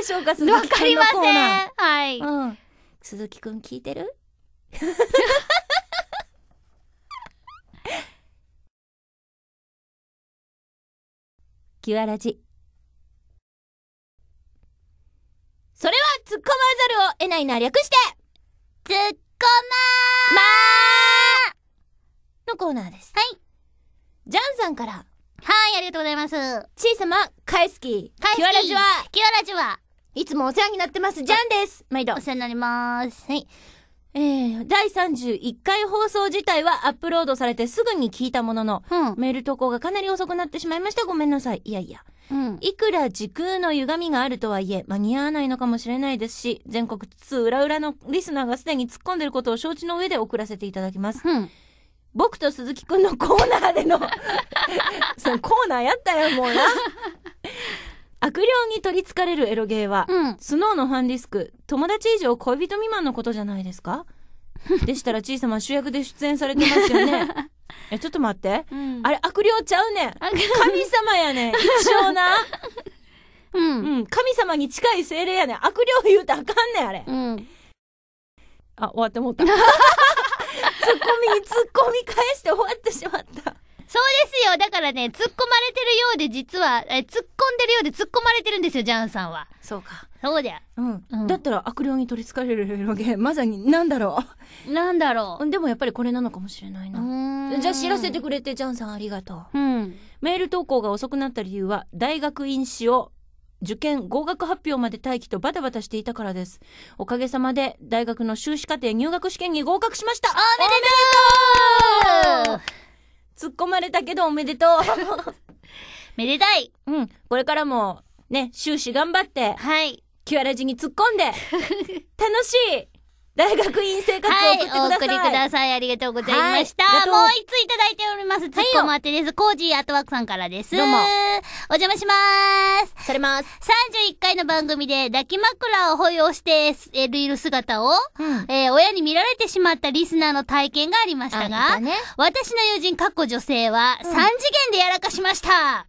でしょうか鈴木くんコーナーわかりませんはい、うん、鈴木くん聞いてるキ ュアラジ。それは突っ込まざるを得ないな略してずっこんばーまのコーナーです。はい。ジャンさんから、はい、ありがとうございます。小さま、かエすき、ー。カエき、キワラジは、キワラジはいつもお世話になってます、ジャンです。毎度。お世話になります。はい。えー、第31回放送自体はアップロードされてすぐに聞いたものの、うん、メール投稿がかなり遅くなってしまいました。ごめんなさい。いやいや。うん、いくら時空の歪みがあるとはいえ間に合わないのかもしれないですし全国津々浦々のリスナーがすでに突っ込んでることを承知の上で送らせていただきます。うん僕と鈴木くんのコーナーでの そのコーナーやったよ、もうな。悪霊に取りつかれるエロゲーは、うん、スノーのファンディスク、友達以上恋人未満のことじゃないですか でしたら小さな主役で出演されてますよね。え、ちょっと待って。うん、あれ、悪霊ちゃうねん。神様やねん。一応な。うん、うん。神様に近い精霊やねん。悪霊言うたらあかんねん、あれ。うん。あ、終わってもった。ツッコミにツッコミ返して終わってしまった。そうですよ。だからね、突っ込まれてるようで、実は、え、突っ込んでるようで突っ込まれてるんですよ、ジャンさんは。そうか。そうだ。うん。うん、だったら悪霊に取り憑かれるわけ、まさに、何だろう。何だろう。でもやっぱりこれなのかもしれないな。うん。じゃあ知らせてくれてジャンさんありがとう、うん、メール投稿が遅くなった理由は大学院士を受験合格発表まで待機とバタバタしていたからですおかげさまで大学の修士課程入学試験に合格しましたおめでとう 突っ込まれたけどおめでとうめでたいうんこれからもね修士頑張ってはいキュアラジに突っ込んで 楽しい大学院生活を送ってください。はい、お送りください。ありがとうございました。はい、もう一通いただいております。ツッコマテです。コージーアートワークさんからです。どうも。お邪魔しまーす。されます。31回の番組で抱き枕を保養している姿を、うん、えー、親に見られてしまったリスナーの体験がありましたが、ね、私の友人、かっこ女性は、3次元でやらかしました。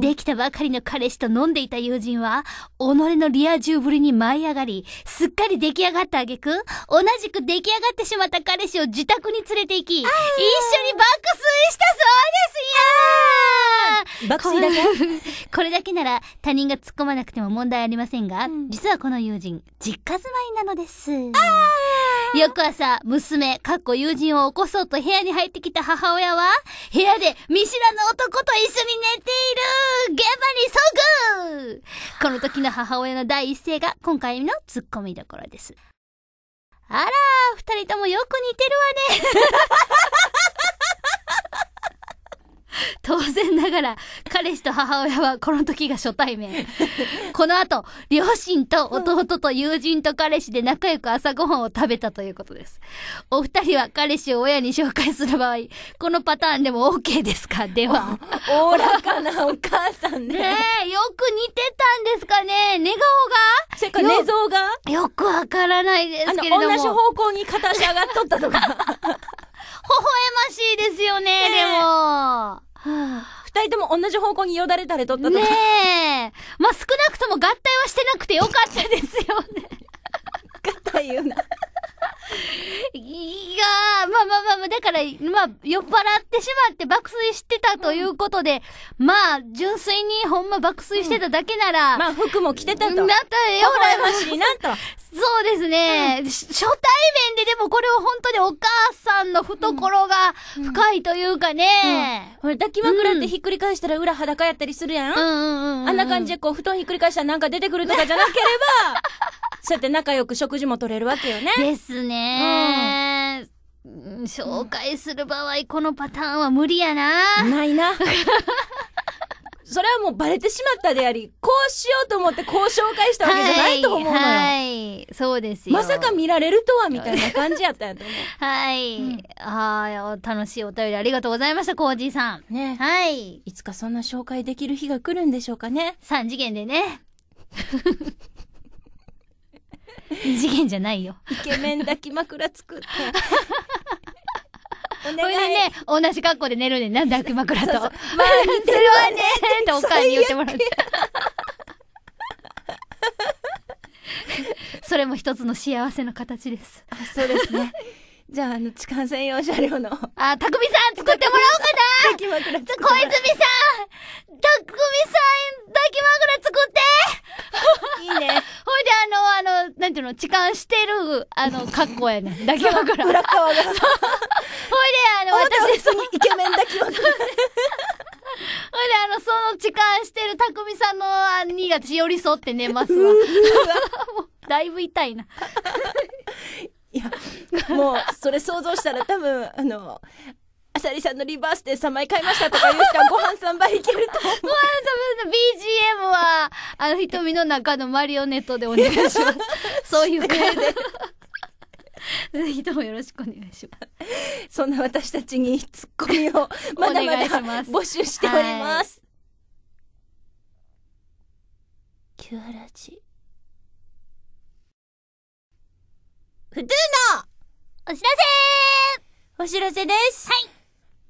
できたばかりの彼氏と飲んでいた友人は、己のリア充ぶりに舞い上がり、すっかり出来上がった挙句、同じく出来上がってしまった彼氏を自宅に連れて行き、一緒に爆睡したそうですよ爆睡だけ これだけなら他人が突っ込まなくても問題ありませんが、うん、実はこの友人、実家住まいなのです。あー翌朝、娘、かっこ友人を起こそうと部屋に入ってきた母親は、部屋で見知らぬ男と一緒に寝ている現場に遭遇この時の母親の第一声が今回のツッコミどころです。あら、二人ともよく似てるわね。当然ながら、彼氏と母親はこの時が初対面。この後、両親と弟と友人と彼氏で仲良く朝ごはんを食べたということです。お二人は彼氏を親に紹介する場合、このパターンでも OK ですかでは。おおらかなお母さんね。ねえ、よく似てたんですかね寝顔がせか寝相がよくわからないですけれども。同じ方向に片足上がっとったとか。微笑ましいですよね、ねでも。二人とも同じ方向によだれ垂れとったとか。ねえ。まあ、少なくとも合体はしてなくてよかったですよね。合体言うな。いやー、まあまあまあまあ、だから、まあ、酔っ払ってしまって爆睡してたということで、うん、まあ、純粋にほんま爆睡してただけなら、うん、まあ、服も着てたと。なったよ、羨ましいなと。そうですね、うん、初対面ででもこれは本当にお母さんの懐が深いというかね。これ抱き枕ってひっくり返したら裏裸やったりするやん。うんうんうんうん、あんな感じでこう、布団ひっくり返したらなんか出てくるとかじゃなければ、そうやって仲良く食事も取れるわけよね。ですね、うん、紹介する場合、このパターンは無理やな。ないな。それはもうバレてしまったであり、こうしようと思ってこう紹介したわけじゃないと思うのよ。はい、はい、そうですよ。まさか見られるとはみたいな感じやったんやと思う。はい。うん、ああ、楽しいお便りありがとうございました、コージーさん。ね。はい。いつかそんな紹介できる日が来るんでしょうかね。3次元でね。二次元じゃないよ。イケメン抱き枕作って。お願い。いね、同じ格好で寝るね。なんで抱き枕と。そうそうまあ似てるわねっておかんに言ってもらって。それも一つの幸せの形です。あ、そうですね。じゃあ、あの、痴漢専用車両の。あ、匠さん作ってもらあの、格好やねん。抱き枕。裏側が。ほいで、あの、私、その、イケメン抱き枕。ほいで、あの、その痴漢してる匠さんのに私寄り添って寝ますわ。だいぶ痛いな。いや、もう、それ想像したら多分、あの、あさりさんのリバースで3枚買いましたとか言う人はご飯3杯いけると思う。ご飯3倍の BGM は、あの、瞳の中のマリオネットでお願いします。そういう感じで。ぜひともよろしくお願いします。そんな私たちにツッコミを まだまだ募集しております。キュアラジ。ふどのお知らせお知らせですはい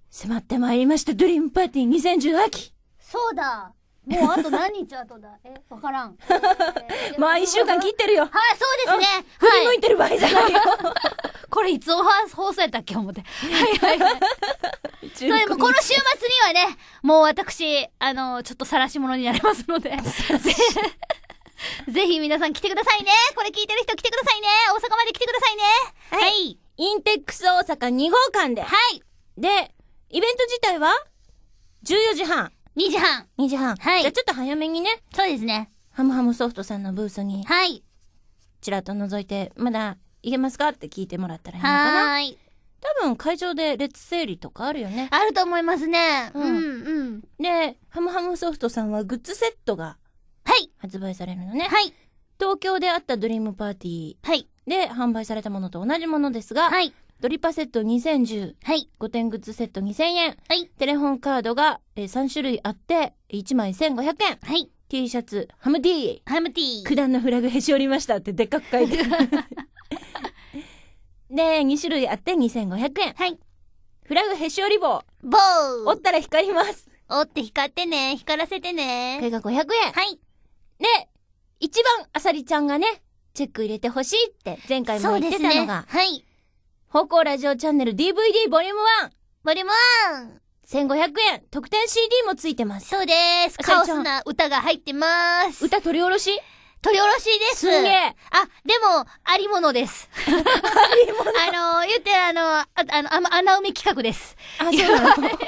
迫ってまいりましたドリームパーティー2010秋そうだもうあと何日後だえ、わからん。まあ一週間切ってるよ。はい、そうですね。振り向いてる場合じゃないよ。これいつ放送やったっけ思って。はいはいはい。そう、でもこの週末にはね、もう私、あの、ちょっと晒し者になれますので。ぜひ皆さん来てくださいね。これ聞いてる人来てくださいね。大阪まで来てくださいね。はい。はい、インテックス大阪2号館で。はい。で、イベント自体は14時半。2時半 !2 時半。はい。じゃあちょっと早めにね。そうですね。ハムハムソフトさんのブースに。はい。ちらっと覗いて、まだ、いけますかって聞いてもらったらいいのかな。はい。多分会場で列整理とかあるよね。あると思いますね。うん、うん、うん。で、ハムハムソフトさんはグッズセットが、はい。発売されるのね。はい。東京であったドリームパーティー、はい。で販売されたものと同じものですが、はい。ドリパセット2010。はい。5点グッズセット2000円。はい。テレホンカードが、えー、3種類あって、1枚1500円。はい。T シャツ、ハムティー。ハムティー。九段のフラグへし折りましたってでっかく書いて で、2種類あって2500円。はい。フラグへし折り棒。棒折ったら光ります。折って光ってね。光らせてね。これが500円。はい。で、一番あさりちゃんがね、チェック入れてほしいって前回も言ってたのが。ね、はい。歩行ラジオチャンネル DVD ボリューム 1! ボリューム 1! 1500円特典 CD もついてます。そうです。カオスな歌が入ってます。歌取り下ろし取り下ろしです。すげえあ、でも、ありものです。あの、言って、あの、ああの、あ穴埋め企画です。あ、そうなの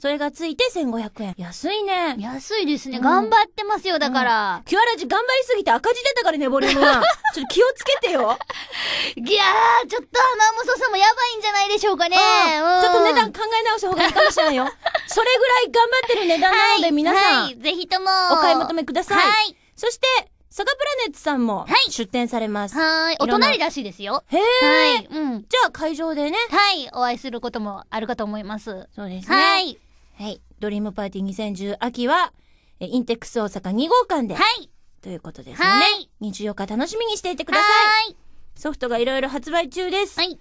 それがついて1500円。安いね。安いですね。うん頑張ってますよ、だから。キュアラジ頑張りすぎて赤字出たからね、ボリュームは。ちょっと気をつけてよ。いやー、ちょっとアナウンソさんもやばいんじゃないでしょうかね。うんちょっと値段考え直した方がいいかもしれないよ。それぐらい頑張ってる値段なので、皆さん、はい、ぜひとも。お買い求めください。はい。そして、サガプラネッツさんもはい出店されます。はーい。お隣らしいですよ。へえ、はい。うん。じゃあ会場でね。はい。お会いすることもあるかと思います。そうですね。はい。はい。ドリームパーティー2010秋は、インテックス大阪2号館で。はい。ということですね。はい。24日楽しみにしていてください。はい。ソフトがいろいろ発売中です。はい。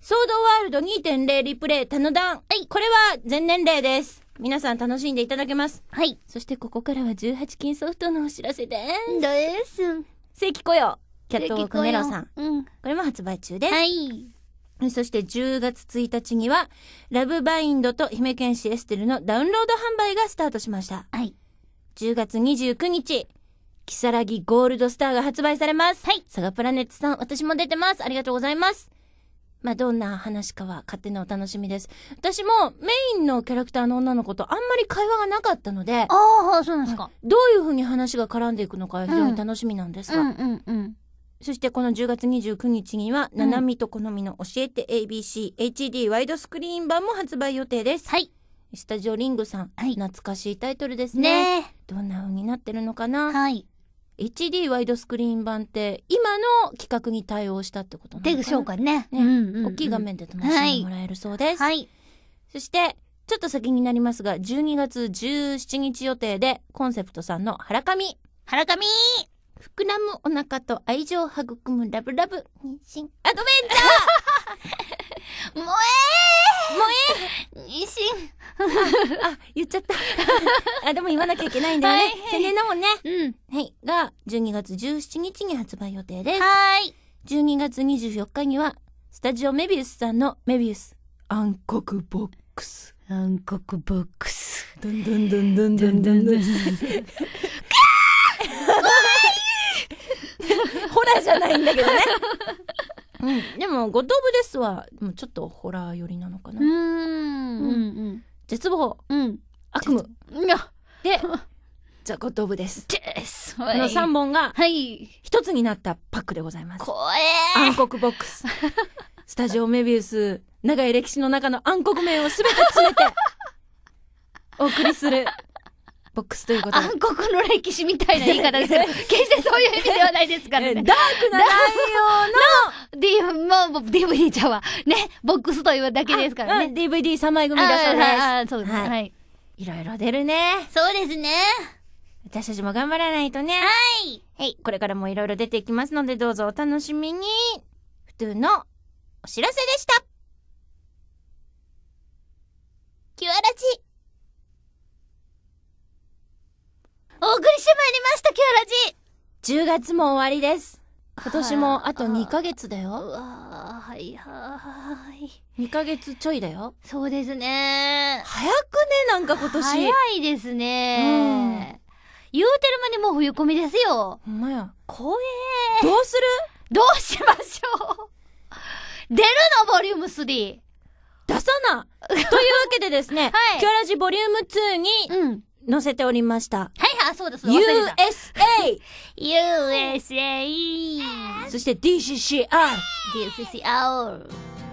ソードワールド2.0リプレイ、タノダン。はい。これは全年齢です。皆さん楽しんでいただけます。はい。そしてここからは18金ソフトのお知らせです。です。正規雇用。キャットウォークメロンさん。うん。これも発売中です。はい。そして10月1日には、ラブバインドと姫剣士エステルのダウンロード販売がスタートしました。はい。10月29日、キサラギゴールドスターが発売されます。はい。サガプラネットさん、私も出てます。ありがとうございます。まあ、どんな話かは勝手なお楽しみです。私もメインのキャラクターの女の子とあんまり会話がなかったので、ああ、そうなんですか。どういうふうに話が絡んでいくのか非常に楽しみなんですが。うん、うん、うんうんそしてこの10月29日には、ななみと好みの教えて ABC、HD ワイドスクリーン版も発売予定です。はい。スタジオリングさん、はい、懐かしいタイトルですね。ねどんな風になってるのかなはい。HD ワイドスクリーン版って今の企画に対応したってことなのかなでしょうかね。ね、うん大きい画面で楽しんでもらえるそうです。はい。はい、そして、ちょっと先になりますが、12月17日予定で、コンセプトさんの原上。原上膨らむお腹と愛情を育むラブラブ妊娠アドベンチャー萌えー、萌え妊娠あ、言っちゃった。あ、でも言わなきゃいけないんだよね。天然だもんね。うん。はい。が、12月17日に発売予定です。はい。12月24日には、スタジオメビウスさんのメビウス暗黒ボックス。暗黒ボックス。どんどんどんどんどんどんどん。怖い ホラーじゃないんだけどね。うん、でも「五等分ですは」うちょっとホラー寄りなのかな。うんうん、絶望、うん、悪夢で「じゃあ五等分です」ですこの3本が一つになったパックでございます。怖え暗黒ボックス スタジオメビウス長い歴史の中の暗黒面を全て詰めてお送りするボックスということ暗黒の歴史みたいな言い方ですけど、決してそういう意味ではないですからね。ダークな内容の D、もう DVD ちゃんは、ね、ボックスというだけですからね。うん、DVD3 枚組だそうです。ああ、そうです。はい。はい、いろいろ出るね。そうですね。私たちも頑張らないとね。はい。はい。これからもいろいろ出ていきますので、どうぞお楽しみに。ふとのお知らせでした。キュアラジ。お送りしてまいりました、キュラジ !10 月も終わりです。今年もあと2ヶ月だよ。はあ、はいはい。2ヶ月ちょいだよ。そうですね。早くね、なんか今年。早いですね。うん、言うてる間にもう冬コミですよ。ほんまや。怖えー。どうするどうしましょう。出るの、ボリューム 3! 出さなというわけでですね、はい、キョラジボリューム2に、うん、載せておりました。はいはい、そうです。USA! USA! そして DCCR! DCCR!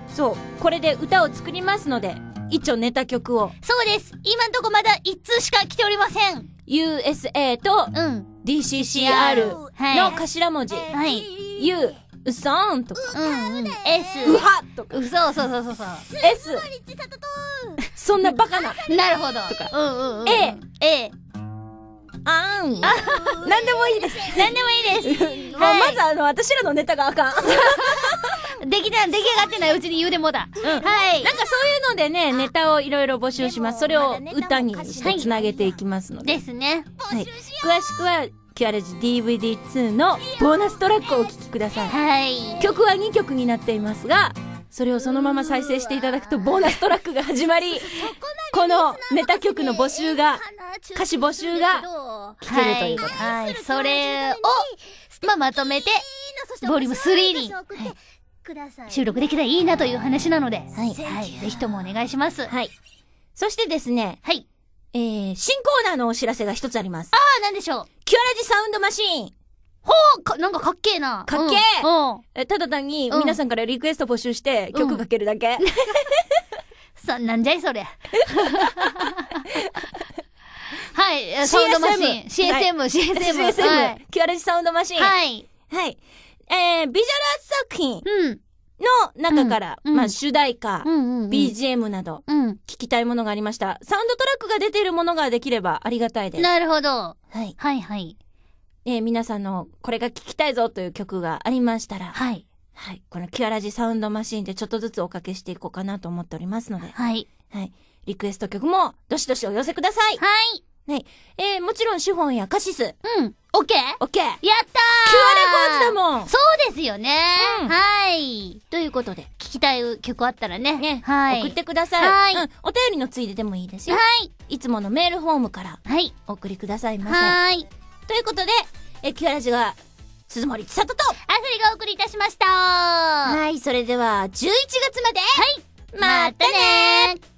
そう、これで歌を作りますので、一応ネタ曲を。そうです。今んとこまだ一通しか来ておりません。USA と、うん、DCCR の頭文字。はい、U うそーんとか、うんうん、S、うはとか、そうそうそうそう、S、そんなバカな、なるほど、とか、うんうん、A、A、あん。何でもいいです。何 でもいいです。もうまずあの、私らのネタがあかん。できた、出来上がってないうちに言うでもだ。うん。はい。なんかそういうのでね、ネタをいろいろ募集します。それを歌にしてつなげていきますので。ですね。詳しくは、キュアレジ DVD2 のボーナストラックをお聴きください、はい、曲は2曲になっていますがそれをそのまま再生していただくとボーナストラックが始まりこのネタ曲の募集が歌詞募集が聞けるということ、はい、はい、それを、まあ、まとめてボリューム3に、収録できたらいいなという話なので、はい、ぜひともお願いします。はい。そしてですね、はい。えー、新コーナーのお知らせが一つあります。ああ、なんでしょう。キュアラジサウンドマシーンほうか、なんかかっけえな。かっけえ、うんうん、ただ単に、皆さんからリクエスト募集して、曲かけるだけ。う ん、そ、なんじゃいそれ。はい、サウンドマシーン。CSM、はい、CSM。CSM、はい、キュアラジサウンドマシーン。はい。はい。えー、ビジュアルアーツ作品。うん。の中から、まあ、主題歌、BGM など、聞きたいものがありました。サウンドトラックが出ているものができればありがたいです。なるほど。はい。はいはい。えー、皆さんのこれが聞きたいぞという曲がありましたら、はい。はい。このキュアラジサウンドマシーンでちょっとずつおかけしていこうかなと思っておりますので、はい。はい。リクエスト曲もどしどしお寄せください。はい。はい。えー、もちろん資本やカシス。うん。オッケーオッケーやったー !QR コーチだもんそうですよね、うん、はい。ということで。聞きたい曲あったらね。ね。はい。送ってください。はい、うん。お便りのついででもいいですよ。はい。いつものメールフォームから。はい。お送りくださいませ。はい。ということで、え、キュアラジが、鈴森千里と、あふれがお送りいたしましたはい。それでは、11月まではい。またねー